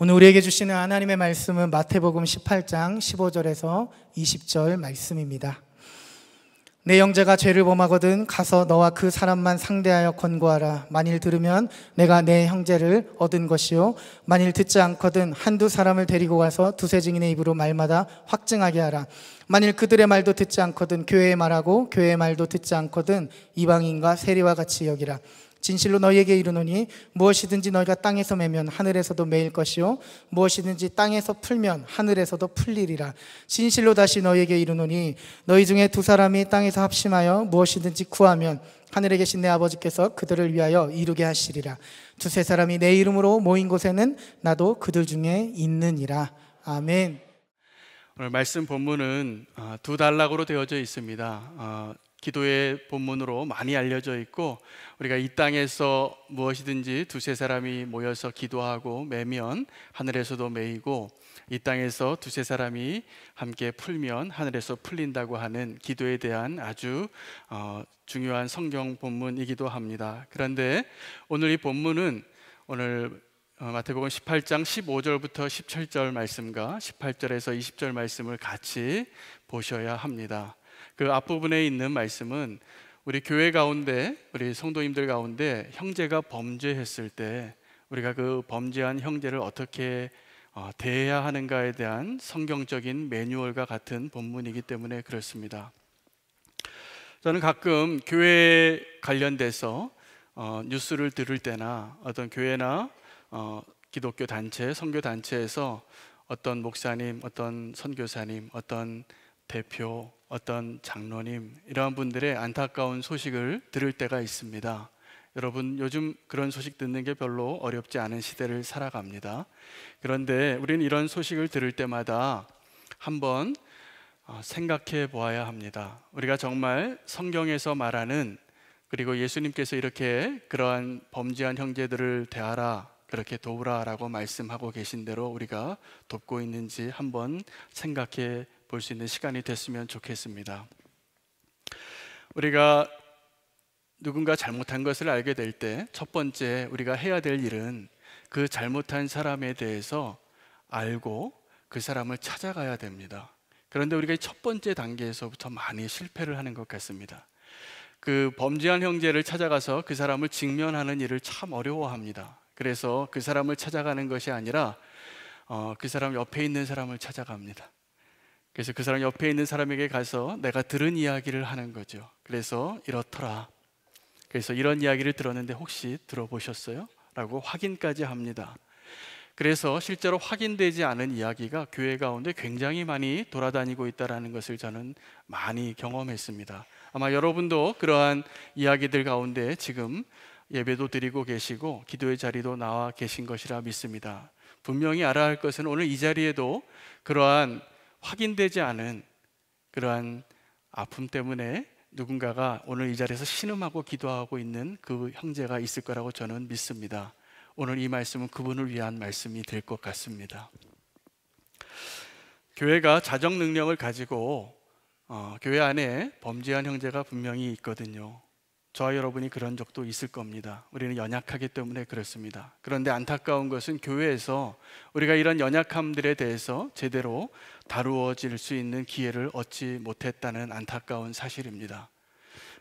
오늘 우리에게 주시는 하나님의 말씀은 마태복음 18장 15절에서 20절 말씀입니다. 내 형제가 죄를 범하거든 가서 너와 그 사람만 상대하여 권고하라. 만일 들으면 내가 내 형제를 얻은 것이요. 만일 듣지 않거든 한두 사람을 데리고 가서 두세 증인의 입으로 말마다 확증하게 하라. 만일 그들의 말도 듣지 않거든 교회의 말하고 교회의 말도 듣지 않거든 이방인과 세리와 같이 여기라. 진실로 너희에게 이르노니 무엇이든지 너희가 땅에서 매면 하늘에서도 매일 것이요 무엇이든지 땅에서 풀면 하늘에서도 풀리리라 진실로 다시 너희에게 이르노니 너희 중에 두 사람이 땅에서 합심하여 무엇이든지 구하면 하늘에 계신 내 아버지께서 그들을 위하여 이루게 하시리라 두세 사람이 내 이름으로 모인 곳에는 나도 그들 중에 있느니라 아멘 오늘 말씀 본문은 아, 두 단락으로 되어져 있습니다 아, 기도의 본문으로 많이 알려져 있고 우리가 이 땅에서 무엇이든지 두세 사람이 모여서 기도하고 매면 하늘에서도 매이고 이 땅에서 두세 사람이 함께 풀면 하늘에서 풀린다고 하는 기도에 대한 아주 어, 중요한 성경 본문이기도 합니다. 그런데 오늘 이 본문은 오늘 어, 마태복음 18장 15절부터 17절 말씀과 18절에서 20절 말씀을 같이 보셔야 합니다. 그 앞부분에 있는 말씀은 우리 교회 가운데 우리 성도님들 가운데 형제가 범죄했을 때 우리가 그 범죄한 형제를 어떻게 어, 대해야 하는가에 대한 성경적인 매뉴얼과 같은 본문이기 때문에 그렇습니다. 저는 가끔 교회 관련돼서 어, 뉴스를 들을 때나 어떤 교회나 어, 기독교 단체, 선교 단체에서 어떤 목사님, 어떤 선교사님, 어떤 대표 어떤 장로님 이러한 분들의 안타까운 소식을 들을 때가 있습니다. 여러분 요즘 그런 소식 듣는 게 별로 어렵지 않은 시대를 살아갑니다. 그런데 우리는 이런 소식을 들을 때마다 한번 어, 생각해 보아야 합니다. 우리가 정말 성경에서 말하는 그리고 예수님께서 이렇게 그러한 범죄한 형제들을 대하라 그렇게 도우라라고 말씀하고 계신 대로 우리가 돕고 있는지 한번 생각해 볼수 있는 시간이 됐으면 좋겠습니다. 우리가 누군가 잘못한 것을 알게 될 때 첫 번째 우리가 해야 될 일은 그 잘못한 사람에 대해서 알고 그 사람을 찾아가야 됩니다. 그런데 우리가 첫 번째 단계에서부터 많이 실패를 하는 것 같습니다. 그 범죄한 형제를 찾아가서 그 사람을 직면하는 일을 참 어려워합니다. 그래서 그 사람을 찾아가는 것이 아니라 어, 그 사람 옆에 있는 사람을 찾아갑니다. 그래서 그 사람 옆에 있는 사람에게 가서 내가 들은 이야기를 하는 거죠. 그래서 이렇더라. 그래서 이런 이야기를 들었는데 혹시 들어보셨어요? 라고 확인까지 합니다. 그래서 실제로 확인되지 않은 이야기가 교회 가운데 굉장히 많이 돌아다니고 있다는 것을 저는 많이 경험했습니다. 아마 여러분도 그러한 이야기들 가운데 지금 예배도 드리고 계시고 기도의 자리도 나와 계신 것이라 믿습니다. 분명히 알아야 할 것은 오늘 이 자리에도 그러한 확인되지 않은 그러한 아픔 때문에 누군가가 오늘 이 자리에서 신음하고 기도하고 있는 그 형제가 있을 거라고 저는 믿습니다. 오늘 이 말씀은 그분을 위한 말씀이 될 것 같습니다. 교회가 자정 능력을 가지고 어, 교회 안에 범죄한 형제가 분명히 있거든요. 저와 여러분이 그런 적도 있을 겁니다. 우리는 연약하기 때문에 그렇습니다. 그런데 안타까운 것은 교회에서 우리가 이런 연약함들에 대해서 제대로 다루어질 수 있는 기회를 얻지 못했다는 안타까운 사실입니다.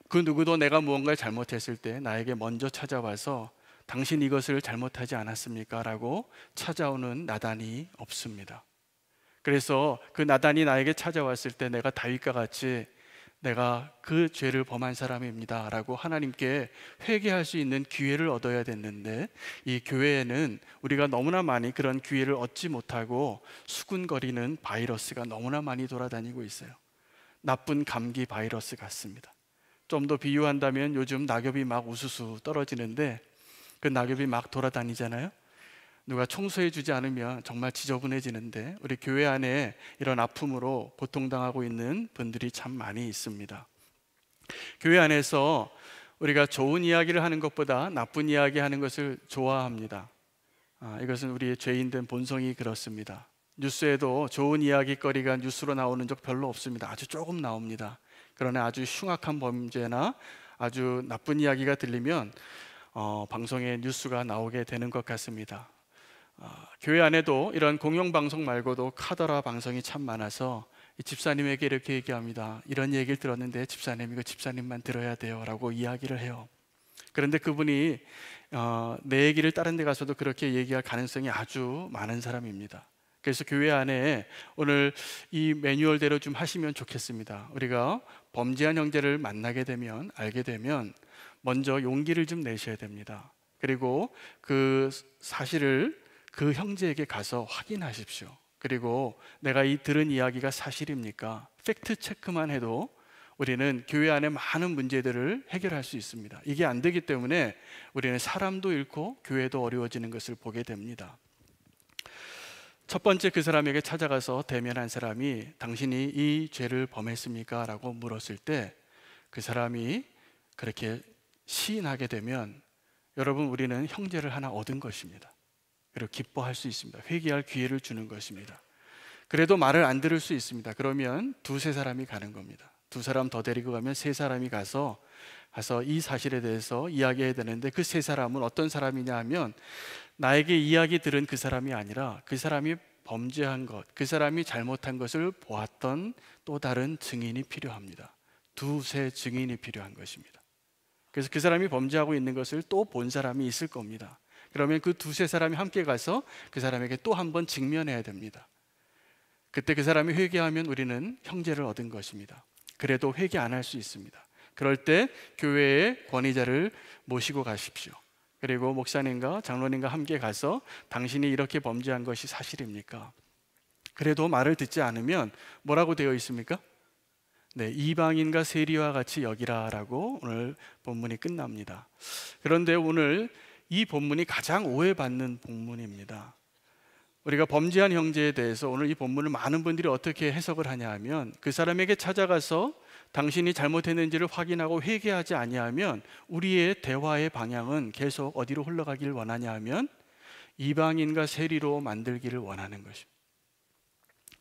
그 누구도 내가 무언가를 잘못했을 때 나에게 먼저 찾아와서 당신 이것을 잘못하지 않았습니까? 라고 찾아오는 나단이 없습니다. 그래서 그 나단이 나에게 찾아왔을 때 내가 다윗과 같이 내가 그 죄를 범한 사람입니다. 라고 하나님께 회개할 수 있는 기회를 얻어야 됐는데 이 교회에는 우리가 너무나 많이 그런 기회를 얻지 못하고 수군거리는 바이러스가 너무나 많이 돌아다니고 있어요. 나쁜 감기 바이러스 같습니다. 좀 더 비유한다면 요즘 낙엽이 막 우수수 떨어지는데 그 낙엽이 막 돌아다니잖아요. 누가 청소해 주지 않으면 정말 지저분해지는데 우리 교회 안에 이런 아픔으로 고통당하고 있는 분들이 참 많이 있습니다. 교회 안에서 우리가 좋은 이야기를 하는 것보다 나쁜 이야기 하는 것을 좋아합니다. 아, 이것은 우리의 죄인된 본성이 그렇습니다. 뉴스에도 좋은 이야기거리가 뉴스로 나오는 적 별로 없습니다. 아주 조금 나옵니다. 그러나 아주 흉악한 범죄나 아주 나쁜 이야기가 들리면 어, 방송에 뉴스가 나오게 되는 것 같습니다. 아, 교회 안에도 이런 공영 방송 말고도 카더라 방송이 참 많아서 집사님에게 이렇게 얘기합니다. 이런 얘기를 들었는데 집사님 이거 집사님만 들어야 돼요라고 이야기를 해요. 그런데 그분이 어, 내 얘기를 다른 데 가서도 그렇게 얘기할 가능성이 아주 많은 사람입니다. 그래서 교회 안에 오늘 이 매뉴얼대로 좀 하시면 좋겠습니다. 우리가 범죄한 형제를 만나게 되면 알게 되면 먼저 용기를 좀 내셔야 됩니다. 그리고 그 사실을 그 형제에게 가서 확인하십시오. 그리고 내가 이 들은 이야기가 사실입니까? 팩트 체크만 해도 우리는 교회 안에 많은 문제들을 해결할 수 있습니다. 이게 안 되기 때문에 우리는 사람도 잃고 교회도 어려워지는 것을 보게 됩니다. 첫 번째 그 사람에게 찾아가서 대면한 사람이 당신이 이 죄를 범했습니까? 라고 물었을 때 그 사람이 그렇게 시인하게 되면 여러분 우리는 형제를 하나 얻은 것입니다. 그리고 기뻐할 수 있습니다. 회개할 기회를 주는 것입니다. 그래도 말을 안 들을 수 있습니다. 그러면 두세 사람이 가는 겁니다. 두 사람 더 데리고 가면 세 사람이 가서 가서 이 사실에 대해서 이야기해야 되는데 그 세 사람은 어떤 사람이냐 하면 나에게 이야기 들은 그 사람이 아니라 그 사람이 범죄한 것, 그 사람이 잘못한 것을 보았던 또 다른 증인이 필요합니다. 두세 증인이 필요한 것입니다. 그래서 그 사람이 범죄하고 있는 것을 또 본 사람이 있을 겁니다. 그러면 그 두세 사람이 함께 가서 그 사람에게 또 한번 직면해야 됩니다. 그때 그 사람이 회개하면 우리는 형제를 얻은 것입니다. 그래도 회개 안 할 수 있습니다. 그럴 때 교회의 권위자를 모시고 가십시오. 그리고 목사님과 장로님과 함께 가서 당신이 이렇게 범죄한 것이 사실입니까? 그래도 말을 듣지 않으면 뭐라고 되어 있습니까? 네, 이방인과 세리와 같이 여기라라고 오늘 본문이 끝납니다. 그런데 오늘 이 본문이 가장 오해받는 본문입니다. 우리가 범죄한 형제에 대해서 오늘 이 본문을 많은 분들이 어떻게 해석을 하냐 면그 사람에게 찾아가서 당신이 잘못했는지를 확인하고 회개하지 아니하면 우리의 대화의 방향은 계속 어디로 흘러가기를 원하냐 면 이방인과 세리로 만들기를 원하는 것입니다.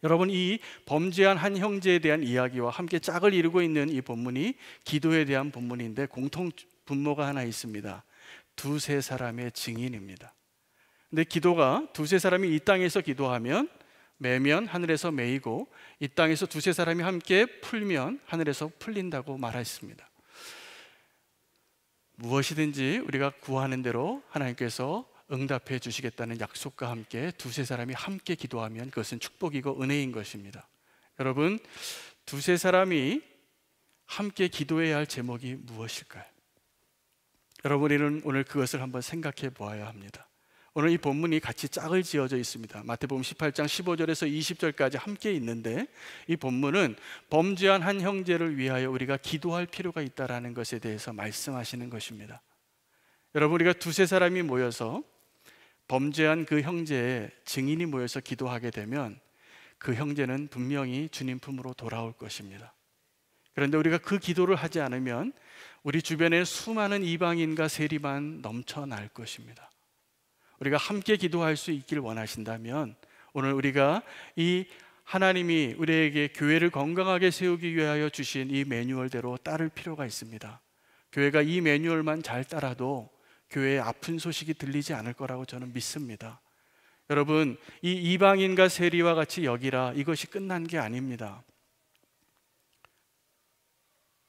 여러분 이 범죄한 한 형제에 대한 이야기와 함께 짝을 이루고 있는 이 본문이 기도에 대한 본문인데 공통 분모가 하나 있습니다. 두세 사람의 증인입니다. 근데 기도가 두세 사람이 이 땅에서 기도하면 매면 하늘에서 매이고 이 땅에서 두세 사람이 함께 풀면 하늘에서 풀린다고 말했습니다. 무엇이든지 우리가 구하는 대로 하나님께서 응답해 주시겠다는 약속과 함께 두세 사람이 함께 기도하면 그것은 축복이고 은혜인 것입니다. 여러분, 두세 사람이 함께 기도해야 할 제목이 무엇일까요? 여러분 이는 오늘 그것을 한번 생각해 보아야 합니다. 오늘 이 본문이 같이 짝을 지어져 있습니다. 마태복음 18장 15절에서 20절까지 함께 있는데 이 본문은 범죄한 한 형제를 위하여 우리가 기도할 필요가 있다라는 것에 대해서 말씀하시는 것입니다. 여러분 우리가 두세 사람이 모여서 범죄한 그 형제의 증인이 모여서 기도하게 되면 그 형제는 분명히 주님 품으로 돌아올 것입니다. 그런데 우리가 그 기도를 하지 않으면 우리 주변에 수많은 이방인과 세리만 넘쳐날 것입니다. 우리가 함께 기도할 수 있길 원하신다면 오늘 우리가 이 하나님이 우리에게 교회를 건강하게 세우기 위하여 주신 이 매뉴얼대로 따를 필요가 있습니다. 교회가 이 매뉴얼만 잘 따라도 교회의 아픈 소식이 들리지 않을 거라고 저는 믿습니다. 여러분, 이 이방인과 세리와 같이 여기라 이것이 끝난 게 아닙니다.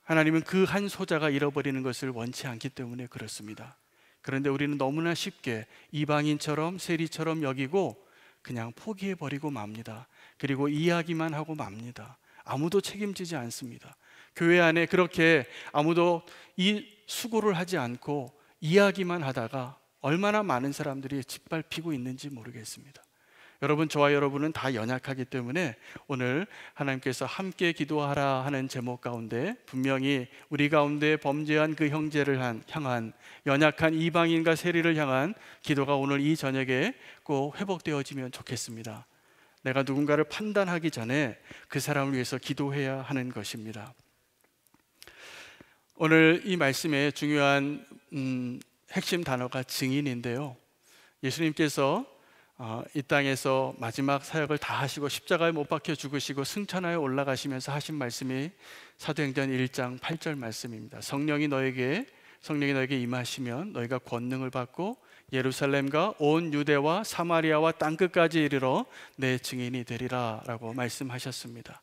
하나님은 그 한 소자가 잃어버리는 것을 원치 않기 때문에 그렇습니다. 그런데 우리는 너무나 쉽게 이방인처럼 세리처럼 여기고 그냥 포기해 버리고 맙니다. 그리고 이야기만 하고 맙니다. 아무도 책임지지 않습니다. 교회 안에 그렇게 아무도 이 수고를 하지 않고 이야기만 하다가 얼마나 많은 사람들이 짓밟히고 있는지 모르겠습니다. 여러분 저와 여러분은 다 연약하기 때문에 오늘 하나님께서 함께 기도하라 하는 제목 가운데 분명히 우리 가운데 범죄한 그 형제를 한, 향한 연약한 이방인과 세리를 향한 기도가 오늘 이 저녁에 꼭 회복되어지면 좋겠습니다. 내가 누군가를 판단하기 전에 그 사람을 위해서 기도해야 하는 것입니다. 오늘 이 말씀의 중요한 음, 핵심 단어가 증인인데요. 예수님께서 어, 이 땅에서 마지막 사역을 다 하시고 십자가에 못 박혀 죽으시고 승천하에 올라가시면서 하신 말씀이 사도행전 1장 8절 말씀입니다. 성령이 너에게 성령이 너에게 임하시면 너희가 권능을 받고 예루살렘과 온 유대와 사마리아와 땅 끝까지 이르러 내 증인이 되리라라고 말씀하셨습니다.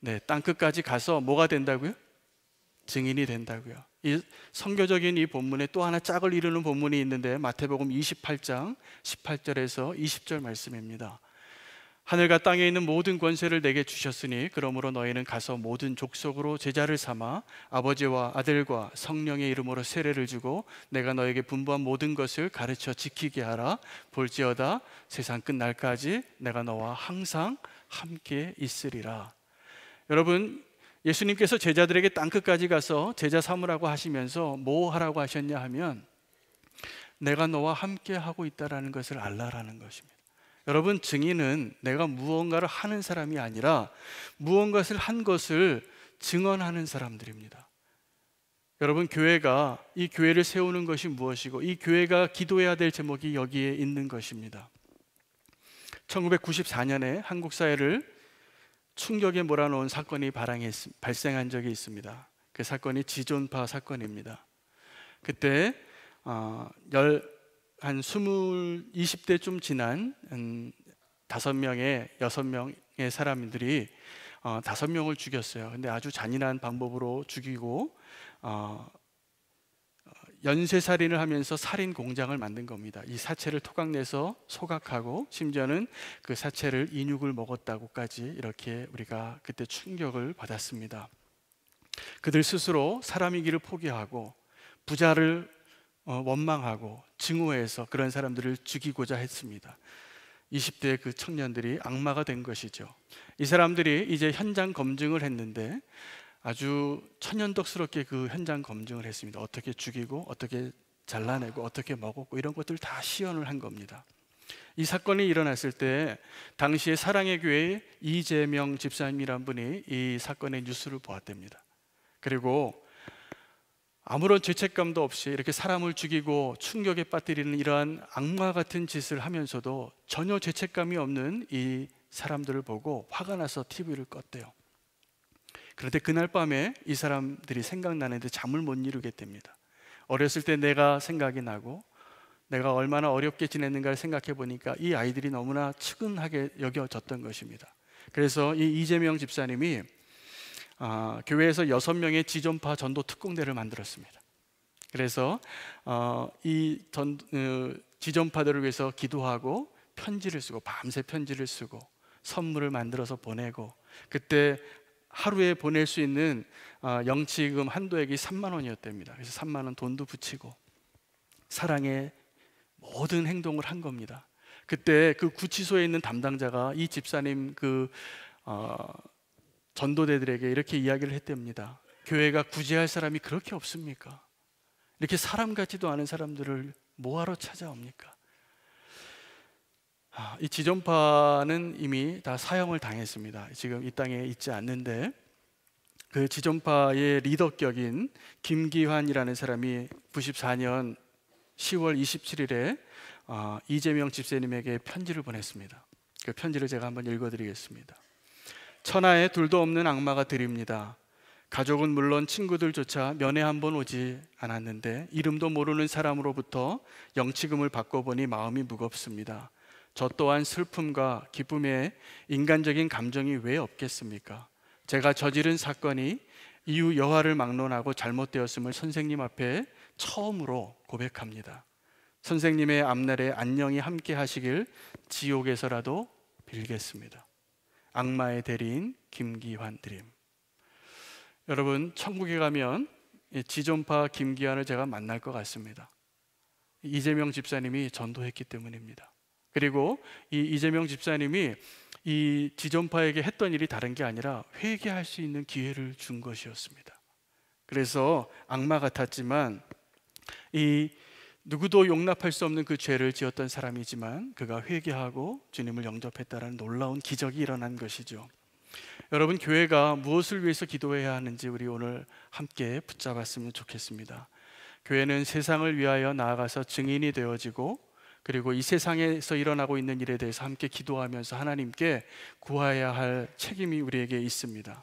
네, 땅 끝까지 가서 뭐가 된다고요? 증인이 된다고요. 이 성교적인 이 본문에 또 하나 짝을 이루는 본문이 있는데 마태복음 28장 18절에서 20절 말씀입니다. 하늘과 땅에 있는 모든 권세를 내게 주셨으니 그러므로 너희는 가서 모든 족속으로 제자를 삼아 아버지와 아들과 성령의 이름으로 세례를 주고 내가 너에게 분부한 모든 것을 가르쳐 지키게 하라 볼지어다 세상 끝날까지 내가 너와 항상 함께 있으리라. 여러분 예수님께서 제자들에게 땅끝까지 가서 제자 삼으라고 하시면서 뭐 하라고 하셨냐 하면 내가 너와 함께 하고 있다라는 것을 알라라는 것입니다. 여러분 증인은 내가 무언가를 하는 사람이 아니라 무언가를 한 것을 증언하는 사람들입니다. 여러분 교회가 이 교회를 세우는 것이 무엇이고 이 교회가 기도해야 될 제목이 여기에 있는 것입니다. 1994년에 한국 사회를 충격에 몰아놓은 사건이 발생한 적이 있습니다. 그 사건이 지존파 사건입니다. 그때 어, 열, 한 20, 20대 좀 지난 음, 다섯 명의 여섯 명의 사람들이 어, 다섯 명을 죽였어요. 근데 아주 잔인한 방법으로 죽이고 어, 연쇄살인을 하면서 살인 공장을 만든 겁니다. 이 사체를 토각내서 소각하고 심지어는 그 사체를 인육을 먹었다고까지 이렇게 우리가 그때 충격을 받았습니다. 그들 스스로 사람이기를 포기하고 부자를 어, 원망하고 증오해서 그런 사람들을 죽이고자 했습니다. 20대 그 청년들이 악마가 된 것이죠. 이 사람들이 이제 현장 검증을 했는데 아주 천연덕스럽게 그 현장 검증을 했습니다. 어떻게 죽이고 어떻게 잘라내고 어떻게 먹었고 이런 것들 다 시연을 한 겁니다. 이 사건이 일어났을 때 당시에 사랑의 교회 이재명 집사님이란 분이 이 사건의 뉴스를 보았답니다. 그리고 아무런 죄책감도 없이 이렇게 사람을 죽이고 충격에 빠뜨리는 이러한 악마 같은 짓을 하면서도 전혀 죄책감이 없는 이 사람들을 보고 화가 나서 TV를 껐대요. 그런데 그날 밤에 이 사람들이 생각나는데 잠을 못 이루게 됩니다. 어렸을 때 내가 생각이 나고 내가 얼마나 어렵게 지냈는가를 생각해 보니까 이 아이들이 너무나 측은하게 여겨졌던 것입니다. 그래서 이 이재명 집사님이 어, 교회에서 여섯 명의 지존파 전도 특공대를 만들었습니다. 그래서 어, 이 전, 어, 지존파들을 위해서 기도하고 편지를 쓰고 밤새 편지를 쓰고 선물을 만들어서 보내고 그때 하루에 보낼 수 있는 어, 영치금 한도액이 3만 원이었답니다. 그래서 3만 원 돈도 붙이고 사랑의 모든 행동을 한 겁니다. 그때 그 구치소에 있는 담당자가 이 집사님 그 어, 전도대들에게 이렇게 이야기를 했답니다. 교회가 구제할 사람이 그렇게 없습니까? 이렇게 사람 같지도 않은 사람들을 뭐하러 찾아옵니까? 아, 이 지존파는 이미 다 사형을 당했습니다. 지금 이 땅에 있지 않는데 그 지존파의 리더격인 김기환이라는 사람이 94년 10월 27일에 이재명 집사님에게 편지를 보냈습니다. 그 편지를 제가 한번 읽어드리겠습니다. 천하에 둘도 없는 악마가 드립니다. 가족은 물론 친구들조차 면회 한번 오지 않았는데 이름도 모르는 사람으로부터 영치금을 받고 보니 마음이 무겁습니다. 저 또한 슬픔과 기쁨의 인간적인 감정이 왜 없겠습니까? 제가 저지른 사건이 이후 여화를 막론하고 잘못되었음을 선생님 앞에 처음으로 고백합니다. 선생님의 앞날에 안녕히 함께 하시길 지옥에서라도 빌겠습니다. 악마의 대리인 김기환 드림. 여러분, 천국에 가면 지존파 김기환을 제가 만날 것 같습니다. 이재명 집사님이 전도했기 때문입니다. 그리고 이 이재명 집사님이 이 지존파에게 했던 일이 다른 게 아니라 회개할 수 있는 기회를 준 것이었습니다. 그래서 악마 같았지만 이 누구도 용납할 수 없는 그 죄를 지었던 사람이지만 그가 회개하고 주님을 영접했다라는 놀라운 기적이 일어난 것이죠. 여러분 교회가 무엇을 위해서 기도해야 하는지 우리 오늘 함께 붙잡았으면 좋겠습니다. 교회는 세상을 위하여 나아가서 증인이 되어지고 그리고 이 세상에서 일어나고 있는 일에 대해서 함께 기도하면서 하나님께 구해야 할 책임이 우리에게 있습니다.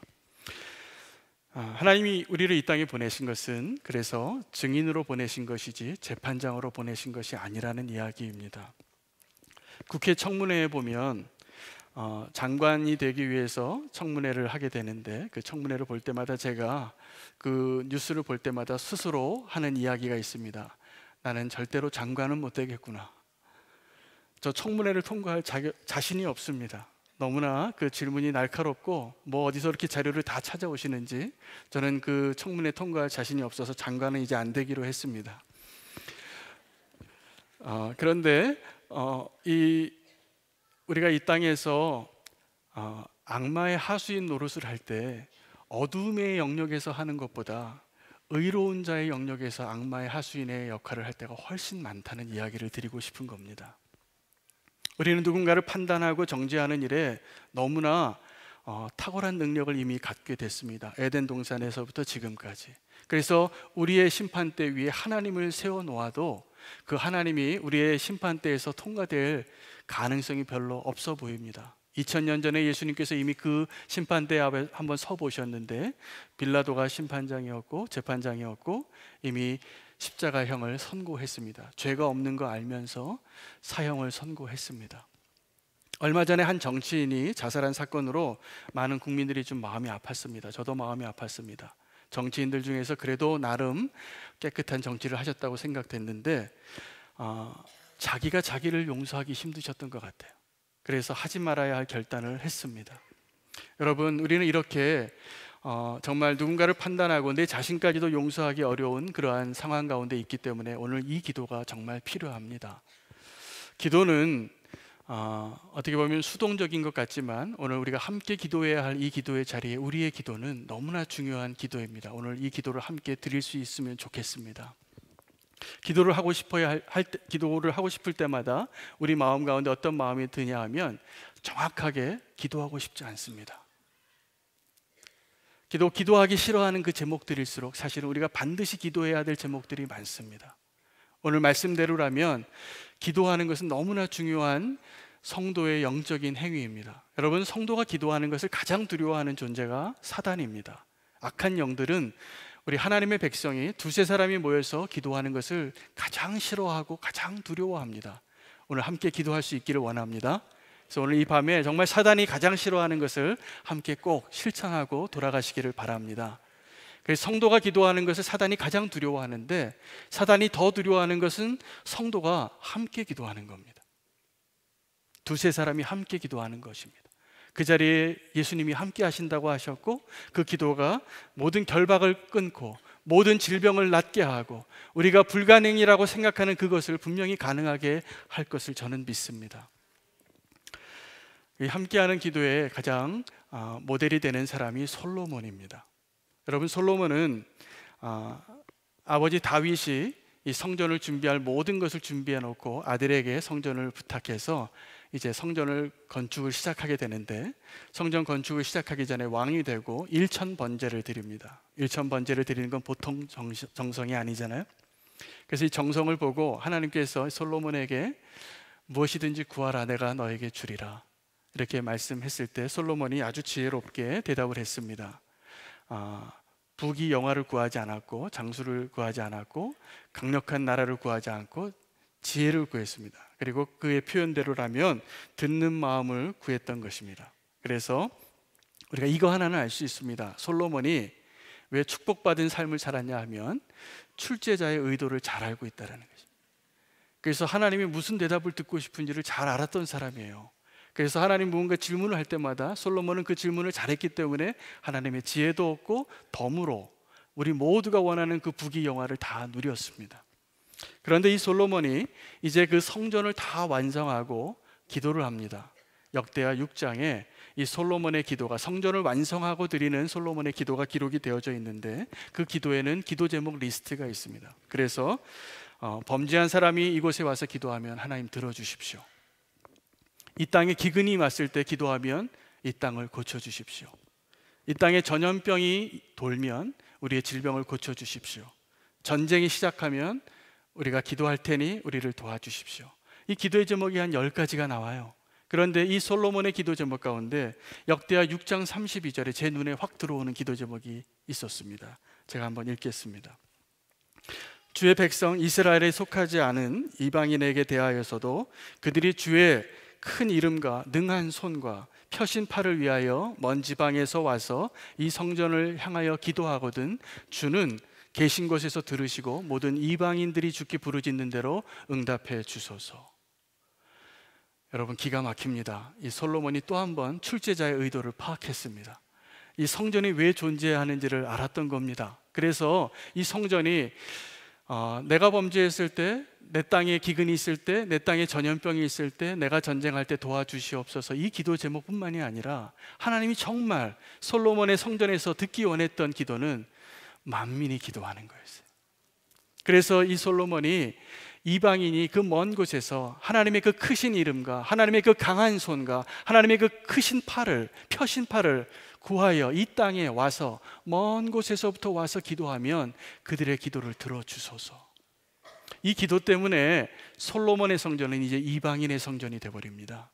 아, 하나님이 우리를 이 땅에 보내신 것은 그래서 증인으로 보내신 것이지 재판장으로 보내신 것이 아니라는 이야기입니다. 국회 청문회에 보면 어, 장관이 되기 위해서 청문회를 하게 되는데 그 청문회를 볼 때마다 제가 그 뉴스를 볼 때마다 스스로 하는 이야기가 있습니다. 나는 절대로 장관은 못 되겠구나. 저 청문회를 통과할 자격, 자신이 없습니다. 너무나 그 질문이 날카롭고 뭐 어디서 이렇게 자료를 다 찾아오시는지 저는 그 청문회 통과할 자신이 없어서 장관은 이제 안 되기로 했습니다. 어, 그런데 어, 이 우리가 이 땅에서 어, 악마의 하수인 노릇을 할 때 어둠의 영역에서 하는 것보다 의로운 자의 영역에서 악마의 하수인의 역할을 할 때가 훨씬 많다는 이야기를 드리고 싶은 겁니다. 우리는 누군가를 판단하고 정죄하는 일에 너무나 어, 탁월한 능력을 이미 갖게 됐습니다. 에덴 동산에서부터 지금까지. 그래서 우리의 심판대 위에 하나님을 세워 놓아도 그 하나님이 우리의 심판대에서 통과될 가능성이 별로 없어 보입니다. 2000년 전에 예수님께서 이미 그 심판대 앞에 한번 서 보셨는데 빌라도가 심판장이었고 재판장이었고 이미 십자가형을 선고했습니다. 죄가 없는 거 알면서 사형을 선고했습니다. 얼마 전에 한 정치인이 자살한 사건으로 많은 국민들이 좀 마음이 아팠습니다. 저도 마음이 아팠습니다. 정치인들 중에서 그래도 나름 깨끗한 정치를 하셨다고 생각됐는데 어, 자기가 자기를 용서하기 힘드셨던 것 같아요. 그래서 하지 말아야 할 결단을 했습니다. 여러분, 우리는 이렇게 어, 정말 누군가를 판단하고 내 자신까지도 용서하기 어려운 그러한 상황 가운데 있기 때문에 오늘 이 기도가 정말 필요합니다. 기도는 어, 어떻게 보면 수동적인 것 같지만 오늘 우리가 함께 기도해야 할 이 기도의 자리에 우리의 기도는 너무나 중요한 기도입니다. 오늘 이 기도를 함께 드릴 수 있으면 좋겠습니다. 기도를 하고 싶어야 할, 할 때, 기도를 하고 싶을 때마다 우리 마음 가운데 어떤 마음이 드냐 하면 정확하게 기도하고 싶지 않습니다. 기도, 기도하기 싫어하는 그 제목들일수록 사실은 우리가 반드시 기도해야 될 제목들이 많습니다. 오늘 말씀대로라면 기도하는 것은 너무나 중요한 성도의 영적인 행위입니다. 여러분, 성도가 기도하는 것을 가장 두려워하는 존재가 사단입니다. 악한 영들은 우리 하나님의 백성이 두세 사람이 모여서 기도하는 것을 가장 싫어하고 가장 두려워합니다. 오늘 함께 기도할 수 있기를 원합니다. 그래서 오늘 이 밤에 정말 사단이 가장 싫어하는 것을 함께 꼭 실천하고 돌아가시기를 바랍니다. 그래서 성도가 기도하는 것을 사단이 가장 두려워하는데 사단이 더 두려워하는 것은 성도가 함께 기도하는 겁니다. 두세 사람이 함께 기도하는 것입니다. 그 자리에 예수님이 함께 하신다고 하셨고 그 기도가 모든 결박을 끊고 모든 질병을 낫게 하고 우리가 불가능이라고 생각하는 그것을 분명히 가능하게 할 것을 저는 믿습니다. 함께하는 기도의 가장 아, 모델이 되는 사람이 솔로몬입니다. 여러분 솔로몬은 아, 아버지 다윗이 이 성전을 준비할 모든 것을 준비해 놓고 아들에게 성전을 부탁해서 이제 성전을 건축을 시작하게 되는데 성전 건축을 시작하기 전에 왕이 되고 일천 번제를 드립니다. 일천 번제를 드리는 건 보통 정성이 아니잖아요. 그래서 이 정성을 보고 하나님께서 솔로몬에게 무엇이든지 구하라 내가 너에게 주리라. 이렇게 말씀했을 때 솔로몬이 아주 지혜롭게 대답을 했습니다. 아, 북이 영화를 구하지 않았고 장수를 구하지 않았고 강력한 나라를 구하지 않고 지혜를 구했습니다. 그리고 그의 표현대로라면 듣는 마음을 구했던 것입니다. 그래서 우리가 이거 하나는 알 수 있습니다. 솔로몬이 왜 축복받은 삶을 살았냐 하면 출제자의 의도를 잘 알고 있다는 것입니다. 그래서 하나님이 무슨 대답을 듣고 싶은지를 잘 알았던 사람이에요. 그래서 하나님 무언가 질문을 할 때마다 솔로몬은 그 질문을 잘했기 때문에 하나님의 지혜도 얻고 덤으로 우리 모두가 원하는 그 부귀 영화를 다 누렸습니다. 그런데 이 솔로몬이 이제 그 성전을 다 완성하고 기도를 합니다. 역대하 6장에 이 솔로몬의 기도가 성전을 완성하고 드리는 솔로몬의 기도가 기록이 되어져 있는데 그 기도에는 기도 제목 리스트가 있습니다. 그래서 어, 범죄한 사람이 이곳에 와서 기도하면 하나님 들어주십시오. 이 땅에 기근이 왔을 때 기도하면 이 땅을 고쳐 주십시오. 이 땅에 전염병이 돌면 우리의 질병을 고쳐 주십시오. 전쟁이 시작하면 우리가 기도할 테니 우리를 도와주십시오. 이 기도의 제목이 한 10가지가 나와요. 그런데 이 솔로몬의 기도 제목 가운데 역대하 6장 32절에 제 눈에 확 들어오는 기도 제목이 있었습니다. 제가 한번 읽겠습니다. 주의 백성 이스라엘에 속하지 않은 이방인에게 대하여서도 그들이 주의 큰 이름과 능한 손과 펴신 팔을 위하여 먼 지방에서 와서 이 성전을 향하여 기도하거든 주는 계신 곳에서 들으시고 모든 이방인들이 죽기 부르짖는 대로 응답해 주소서. 여러분 기가 막힙니다. 이 솔로몬이 또 한 번 출제자의 의도를 파악했습니다. 이 성전이 왜 존재하는지를 알았던 겁니다. 그래서 이 성전이 아, 내가 범죄했을 때, 내 땅에 기근이 있을 때, 내 땅에 전염병이 있을 때, 내가 전쟁할 때 도와주시옵소서 이 기도 제목뿐만이 아니라 하나님이 정말 솔로몬의 성전에서 듣기 원했던 기도는 만민이 기도하는 거였어요. 그래서 이 솔로몬이 이방인이 그 먼 곳에서 하나님의 그 크신 이름과 하나님의 그 강한 손과 하나님의 그 크신 팔을 펴신 팔을 구하여 이 땅에 와서 먼 곳에서부터 와서 기도하면 그들의 기도를 들어주소서. 이 기도 때문에 솔로몬의 성전은 이제 이방인의 성전이 되어버립니다.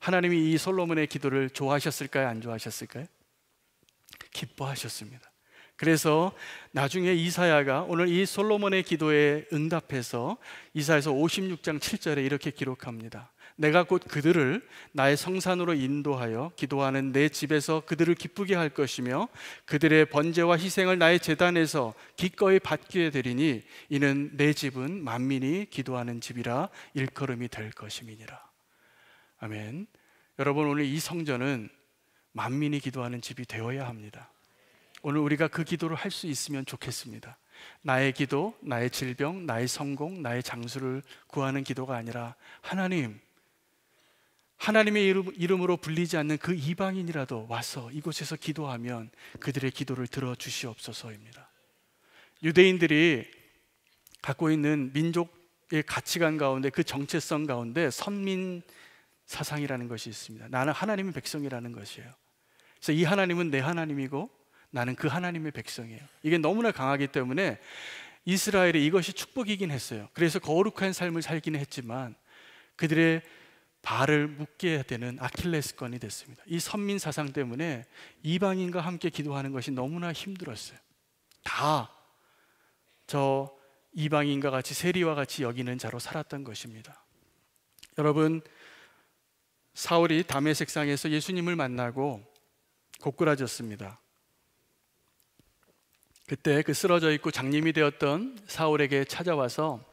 하나님이 이 솔로몬의 기도를 좋아하셨을까요? 안 좋아하셨을까요? 기뻐하셨습니다. 그래서 나중에 이사야가 오늘 이 솔로몬의 기도에 응답해서 이사에서 56장 7절에 이렇게 기록합니다. 내가 곧 그들을 나의 성산으로 인도하여 기도하는 내 집에서 그들을 기쁘게 할 것이며 그들의 번제와 희생을 나의 재단에서 기꺼이 받게 되리니 이는 내 집은 만민이 기도하는 집이라 일컬음이 될 것임이니라. 아멘. 여러분 오늘 이 성전은 만민이 기도하는 집이 되어야 합니다. 오늘 우리가 그 기도를 할 수 있으면 좋겠습니다. 나의 기도, 나의 질병, 나의 성공, 나의 장수를 구하는 기도가 아니라 하나님 하나님의 이름으로 불리지 않는 그 이방인이라도 와서 이곳에서 기도하면 그들의 기도를 들어 주시옵소서입니다. 유대인들이 갖고 있는 민족의 가치관 가운데 그 정체성 가운데 선민 사상이라는 것이 있습니다. 나는 하나님의 백성이라는 것이에요. 그래서 이 하나님은 내 하나님이고 나는 그 하나님의 백성이에요. 이게 너무나 강하기 때문에 이스라엘이 이것이 축복이긴 했어요. 그래서 거룩한 삶을 살기는 했지만 그들의 발을 묶게 되는 아킬레스건이 됐습니다. 이 선민 사상 때문에 이방인과 함께 기도하는 것이 너무나 힘들었어요. 다 저 이방인과 같이 세리와 같이 여기는 자로 살았던 것입니다. 여러분 사울이 담의 색상에서 예수님을 만나고 고꾸라졌습니다. 그때 그 쓰러져 있고 장님이 되었던 사울에게 찾아와서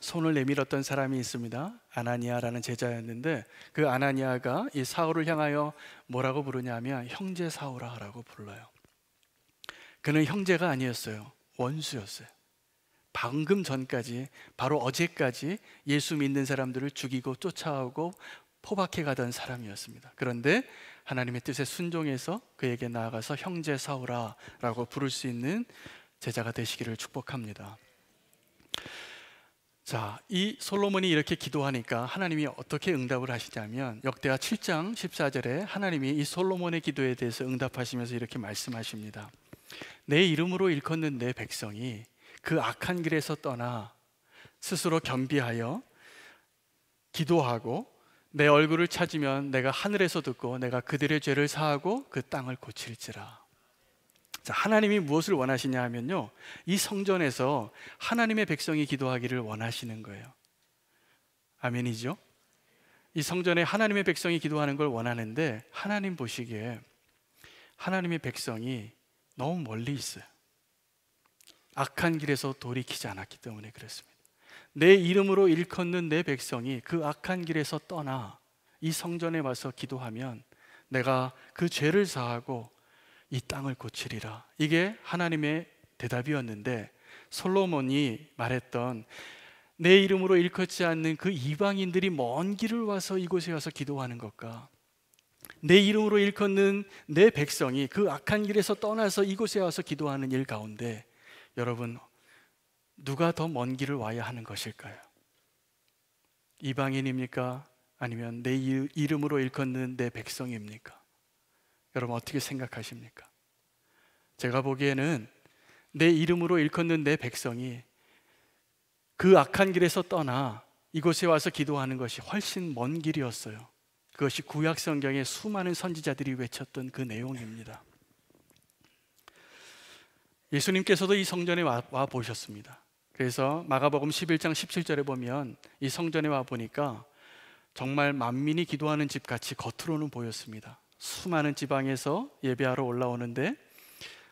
손을 내밀었던 사람이 있습니다. 아나니아라는 제자였는데 그 아나니아가 이 사울을 향하여 뭐라고 부르냐면 형제 사울아라고 불러요. 그는 형제가 아니었어요. 원수였어요. 방금 전까지 바로 어제까지 예수 믿는 사람들을 죽이고 쫓아오고 포박해 가던 사람이었습니다. 그런데 하나님의 뜻에 순종해서 그에게 나아가서 형제 사울아라고 부를 수 있는 제자가 되시기를 축복합니다. 자, 이 솔로몬이 이렇게 기도하니까 하나님이 어떻게 응답을 하시냐면 역대하 7장 14절에 하나님이 이 솔로몬의 기도에 대해서 응답하시면서 이렇게 말씀하십니다. 내 이름으로 일컫는 내 백성이 그 악한 길에서 떠나 스스로 겸비하여 기도하고 내 얼굴을 찾으면 내가 하늘에서 듣고 내가 그들의 죄를 사하고 그 땅을 고칠지라. 자, 하나님이 무엇을 원하시냐 하면요. 이 성전에서 하나님의 백성이 기도하기를 원하시는 거예요. 아멘이죠? 이 성전에 하나님의 백성이 기도하는 걸 원하는데 하나님 보시기에 하나님의 백성이 너무 멀리 있어요. 악한 길에서 돌이키지 않았기 때문에 그렇습니다. 내 이름으로 일컫는 내 백성이 그 악한 길에서 떠나 이 성전에 와서 기도하면 내가 그 죄를 사하고 이 땅을 고치리라. 이게 하나님의 대답이었는데 솔로몬이 말했던 내 이름으로 일컫지 않는 그 이방인들이 먼 길을 와서 이곳에 와서 기도하는 것과 내 이름으로 일컫는 내 백성이 그 악한 길에서 떠나서 이곳에 와서 기도하는 일 가운데 여러분 누가 더 먼 길을 와야 하는 것일까요? 이방인입니까? 아니면 내 이름으로 일컫는 내 백성입니까? 여러분 어떻게 생각하십니까? 제가 보기에는 내 이름으로 일컫는 내 백성이 그 악한 길에서 떠나 이곳에 와서 기도하는 것이 훨씬 먼 길이었어요. 그것이 구약 성경의 수많은 선지자들이 외쳤던 그 내용입니다. 예수님께서도 이 성전에 와, 보셨습니다. 그래서 마가복음 11장 17절에 보면 이 성전에 와 보니까 정말 만민이 기도하는 집 같이 겉으로는 보였습니다. 수많은 지방에서 예배하러 올라오는데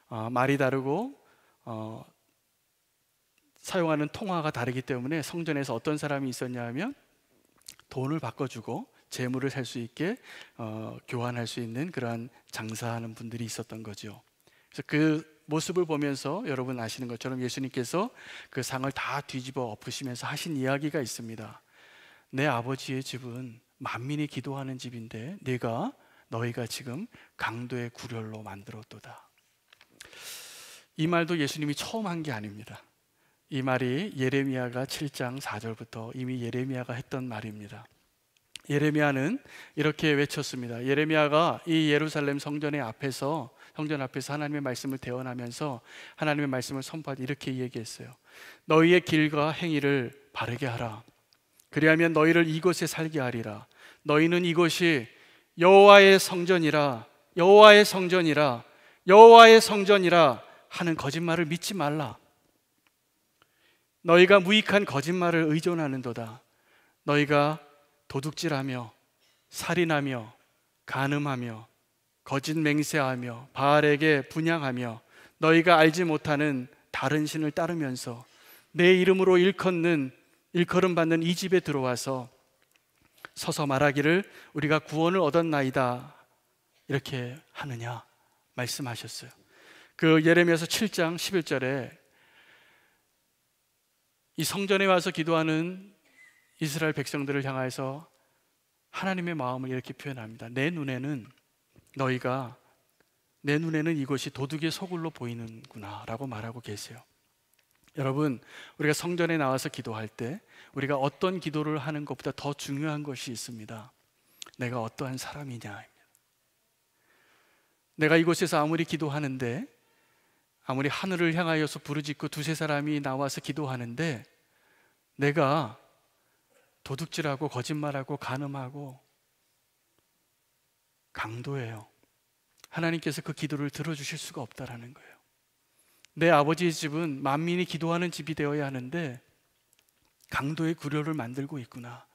어, 말이 다르고 어, 사용하는 통화가 다르기 때문에 성전에서 어떤 사람이 있었냐 하면 돈을 바꿔주고 재물을 살 수 있게 어, 교환할 수 있는 그러한 장사하는 분들이 있었던 거죠. 그래서 그 모습을 보면서 여러분 아시는 것처럼 예수님께서 그 상을 다 뒤집어 엎으시면서 하신 이야기가 있습니다. 내 아버지의 집은 만민이 기도하는 집인데 네가 너희가 지금 강도의 구렬로 만들었도다. 이 말도 예수님이 처음 한 게 아닙니다. 이 말이 예레미야가 7장 4절부터 이미 예레미야가 했던 말입니다. 예레미야는 이렇게 외쳤습니다. 예레미야가 이 예루살렘 성전의 앞에서 성전 앞에서 하나님의 말씀을 대언하면서 하나님의 말씀을 선포하듯 이렇게 얘기했어요. 너희의 길과 행위를 바르게 하라. 그리하면 너희를 이곳에 살게 하리라. 너희는 이곳이 여호와의 성전이라 여호와의 성전이라 여호와의 성전이라 하는 거짓말을 믿지 말라. 너희가 무익한 거짓말을 의존하는도다. 너희가 도둑질하며 살인하며 간음하며 거짓 맹세하며 바알에게 분양하며 너희가 알지 못하는 다른 신을 따르면서 내 이름으로 일컫는 일컬음 받는 이 집에 들어와서 서서 말하기를 우리가 구원을 얻었나이다 이렇게 하느냐 말씀하셨어요. 그 예레미야서 7장 11절에 이 성전에 와서 기도하는 이스라엘 백성들을 향하여서 하나님의 마음을 이렇게 표현합니다. 내 눈에는 너희가 내 눈에는 이것이 도둑의 소굴로 보이는구나라고 말하고 계세요. 여러분, 우리가 성전에 나와서 기도할 때 우리가 어떤 기도를 하는 것보다 더 중요한 것이 있습니다. 내가 어떠한 사람이냐. 내가 이곳에서 아무리 기도하는데 아무리 하늘을 향하여서 부르짖고 두세 사람이 나와서 기도하는데 내가 도둑질하고 거짓말하고 간음하고 강도예요. 하나님께서 그 기도를 들어주실 수가 없다라는 거예요. 내 아버지의 집은 만민이 기도하는 집이 되어야 하는데 강도의 구려를 만들고 있구나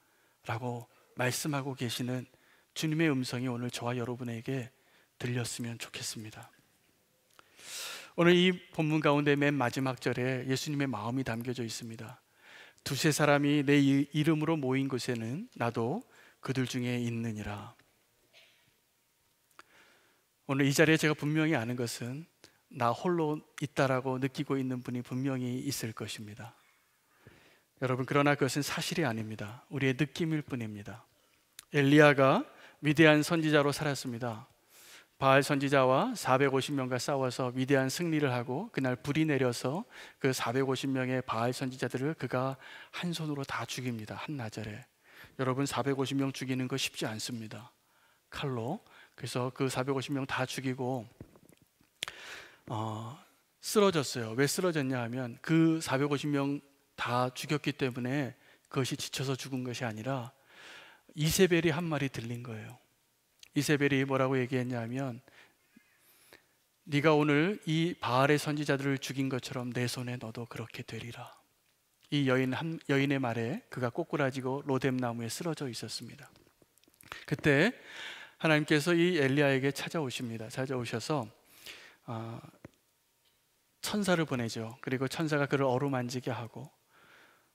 라고 말씀하고 계시는 주님의 음성이 오늘 저와 여러분에게 들렸으면 좋겠습니다. 오늘 이 본문 가운데 맨 마지막 절에 예수님의 마음이 담겨져 있습니다. 두세 사람이 내 이름으로 모인 곳에는 나도 그들 중에 있느니라. 오늘 이 자리에 제가 분명히 아는 것은 나 홀로 있다라고 느끼고 있는 분이 분명히 있을 것입니다. 여러분 그러나 그것은 사실이 아닙니다. 우리의 느낌일 뿐입니다. 엘리야가 위대한 선지자로 살았습니다. 바알 선지자와 450명과 싸워서 위대한 승리를 하고 그날 불이 내려서 그 450명의 바알 선지자들을 그가 한 손으로 다 죽입니다. 한나절에. 여러분 450명 죽이는 거 쉽지 않습니다. 칼로. 그래서 그 450명 다 죽이고 어, 쓰러졌어요. 왜 쓰러졌냐 하면 그 450명 다 죽였기 때문에 그것이 지쳐서 죽은 것이 아니라 이세벨이 한 말이 들린 거예요. 이세벨이 뭐라고 얘기했냐면 네가 오늘 이 바알의 선지자들을 죽인 것처럼 내 손에 너도 그렇게 되리라. 이 여인 한 여인의 말에 그가 꼬꾸라지고 로뎀 나무에 쓰러져 있었습니다. 그때 하나님께서 이 엘리야에게 찾아오십니다. 찾아오셔서 아, 천사를 보내죠. 그리고 천사가 그를 어루만지게 하고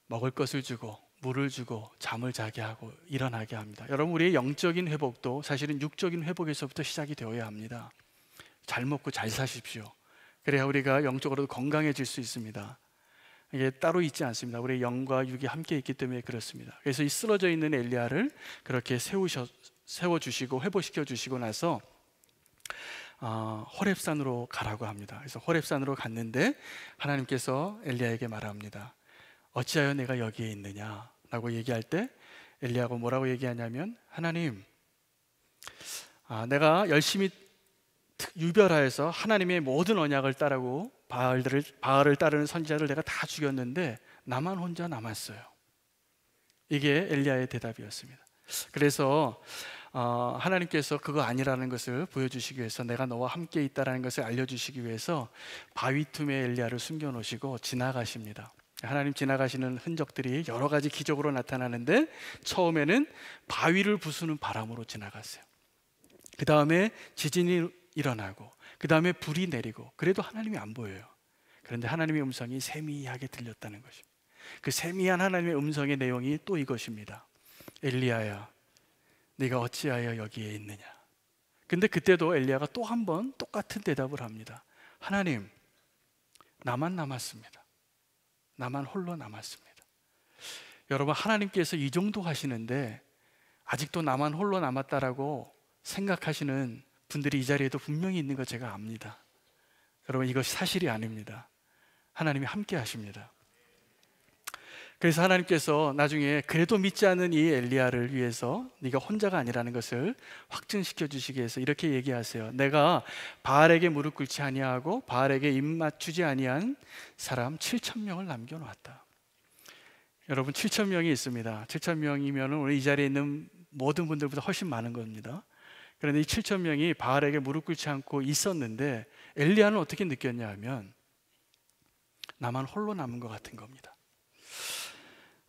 먹을 것을 주고 물을 주고 잠을 자게 하고 일어나게 합니다. 여러분 우리의 영적인 회복도 사실은 육적인 회복에서부터 시작이 되어야 합니다. 잘 먹고 잘 사십시오. 그래야 우리가 영적으로도 건강해질 수 있습니다. 이게 따로 있지 않습니다. 우리 영과 육이 함께 있기 때문에 그렇습니다. 그래서 이 쓰러져 있는 엘리야를 그렇게 세우셔 세워 주시고 회복시켜 주시고 나서 어, 호랩산으로 가라고 합니다. 그래서 호랩산으로 갔는데 하나님께서 엘리야에게 말합니다. 어찌하여 내가 여기에 있느냐라고 얘기할 때 엘리야가 뭐라고 얘기하냐면 하나님 아, 내가 열심히 유별하여서 하나님의 모든 언약을 따르고 바알들을 바알을 따르는 선지자를 내가 다 죽였는데 나만 혼자 남았어요. 이게 엘리야의 대답이었습니다. 그래서 어, 하나님께서 그거 아니라는 것을 보여주시기 위해서 내가 너와 함께 있다라는 것을 알려주시기 위해서 바위 틈에 엘리야를 숨겨놓으시고 지나가십니다. 하나님 지나가시는 흔적들이 여러 가지 기적으로 나타나는데 처음에는 바위를 부수는 바람으로 지나갔어요. 그 다음에 지진이 일어나고 그 다음에 불이 내리고 그래도 하나님이 안 보여요. 그런데 하나님의 음성이 세미하게 들렸다는 것입니다. 그 세미한 하나님의 음성의 내용이 또 이것입니다. 엘리야야, 네가 어찌하여 여기에 있느냐? 근데 그때도 엘리야가 또 한 번 똑같은 대답을 합니다. 하나님, 나만 남았습니다. 나만 홀로 남았습니다. 여러분 하나님께서 이 정도 하시는데 아직도 나만 홀로 남았다라고 생각하시는 분들이 이 자리에도 분명히 있는 거 제가 압니다. 여러분 이것이 사실이 아닙니다. 하나님이 함께 하십니다. 그래서 하나님께서 나중에 그래도 믿지 않는 이 엘리야를 위해서 네가 혼자가 아니라는 것을 확증시켜 주시기 위해서 이렇게 얘기하세요. 내가 바알에게 무릎 꿇지 아니하고 바알에게 입 맞추지 아니한 사람 7천 명을 남겨 놓았다. 여러분 7천 명이 있습니다. 7천 명이면 오늘 이 자리에 있는 모든 분들보다 훨씬 많은 겁니다. 그런데 이 7천 명이 바알에게 무릎 꿇지 않고 있었는데 엘리야는 어떻게 느꼈냐 하면 나만 홀로 남은 것 같은 겁니다.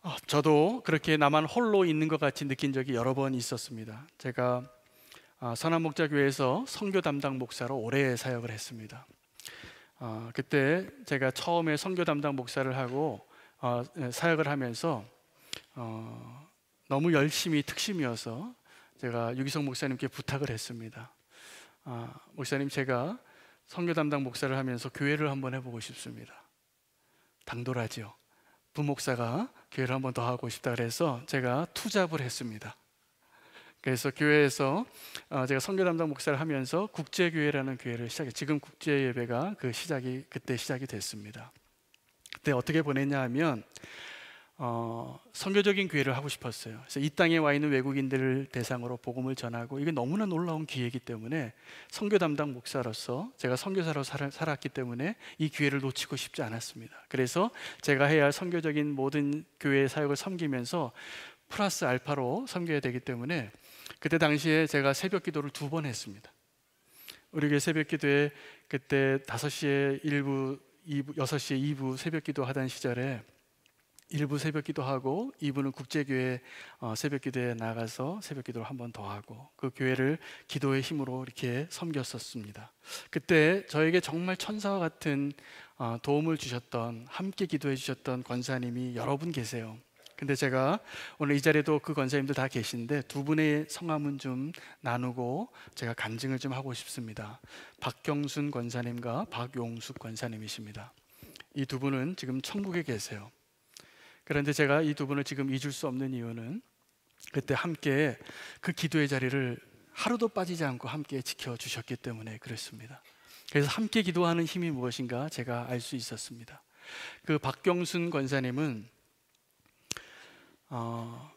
아, 저도 그렇게 나만 홀로 있는 것 같이 느낀 적이 여러 번 있었습니다. 제가 아, 선한 목자 교회에서 선교 담당 목사로 오래 사역을 했습니다. 아, 그때 제가 처음에 선교 담당 목사를 하고 예, 사역을 하면서 어, 너무 열심히 특심이어서 제가 유기성 목사님께 부탁을 했습니다. 목사님 제가 선교 담당 목사를 하면서 교회를 한번 해보고 싶습니다. 당돌하지요. 부목사가 교회를 한 번 더 하고 싶다 그래서 제가 투잡을 했습니다. 그래서 교회에서 어, 제가 선교 담당 목사를 하면서 국제교회라는 교회를 시작해 지금 국제 예배가 그 시작이 그때 시작이 됐습니다. 그때 어떻게 보냈냐 하면 어, 선교적인 기회를 하고 싶었어요. 그래서 이 땅에 와 있는 외국인들을 대상으로 복음을 전하고 이게 너무나 놀라운 기회이기 때문에 선교 담당 목사로서 제가 선교사로 살, 았기 때문에 이 기회를 놓치고 싶지 않았습니다. 그래서 제가 해야 할 선교적인 모든 교회 의 사역을 섬기면서 플러스 알파로 섬겨야 되기 때문에 그때 당시에 제가 새벽 기도를 두 번 했습니다. 우리 교회 새벽 기도에 그때 5시에 1부, 2부, 6시에 2부 새벽 기도 하던 시절에 일부 새벽 기도하고 이분은 국제교회 어, 새벽 기도에 나가서 새벽 기도를 한 번 더 하고 그 교회를 기도의 힘으로 이렇게 섬겼었습니다. 그때 저에게 정말 천사와 같은 어, 도움을 주셨던 함께 기도해 주셨던 권사님이 여러 분 계세요. 근데 제가 오늘 이자리도그 권사님들 다 계신데 두 분의 성함은 좀 나누고 제가 간증을 좀 하고 싶습니다. 박경순 권사님과 박용숙 권사님이십니다. 이 두 분은 지금 천국에 계세요. 그런데 제가 이 두 분을 지금 잊을 수 없는 이유는 그때 함께 그 기도의 자리를 하루도 빠지지 않고 함께 지켜주셨기 때문에 그랬습니다. 그래서 함께 기도하는 힘이 무엇인가 제가 알 수 있었습니다. 그 박경순 권사님은 어,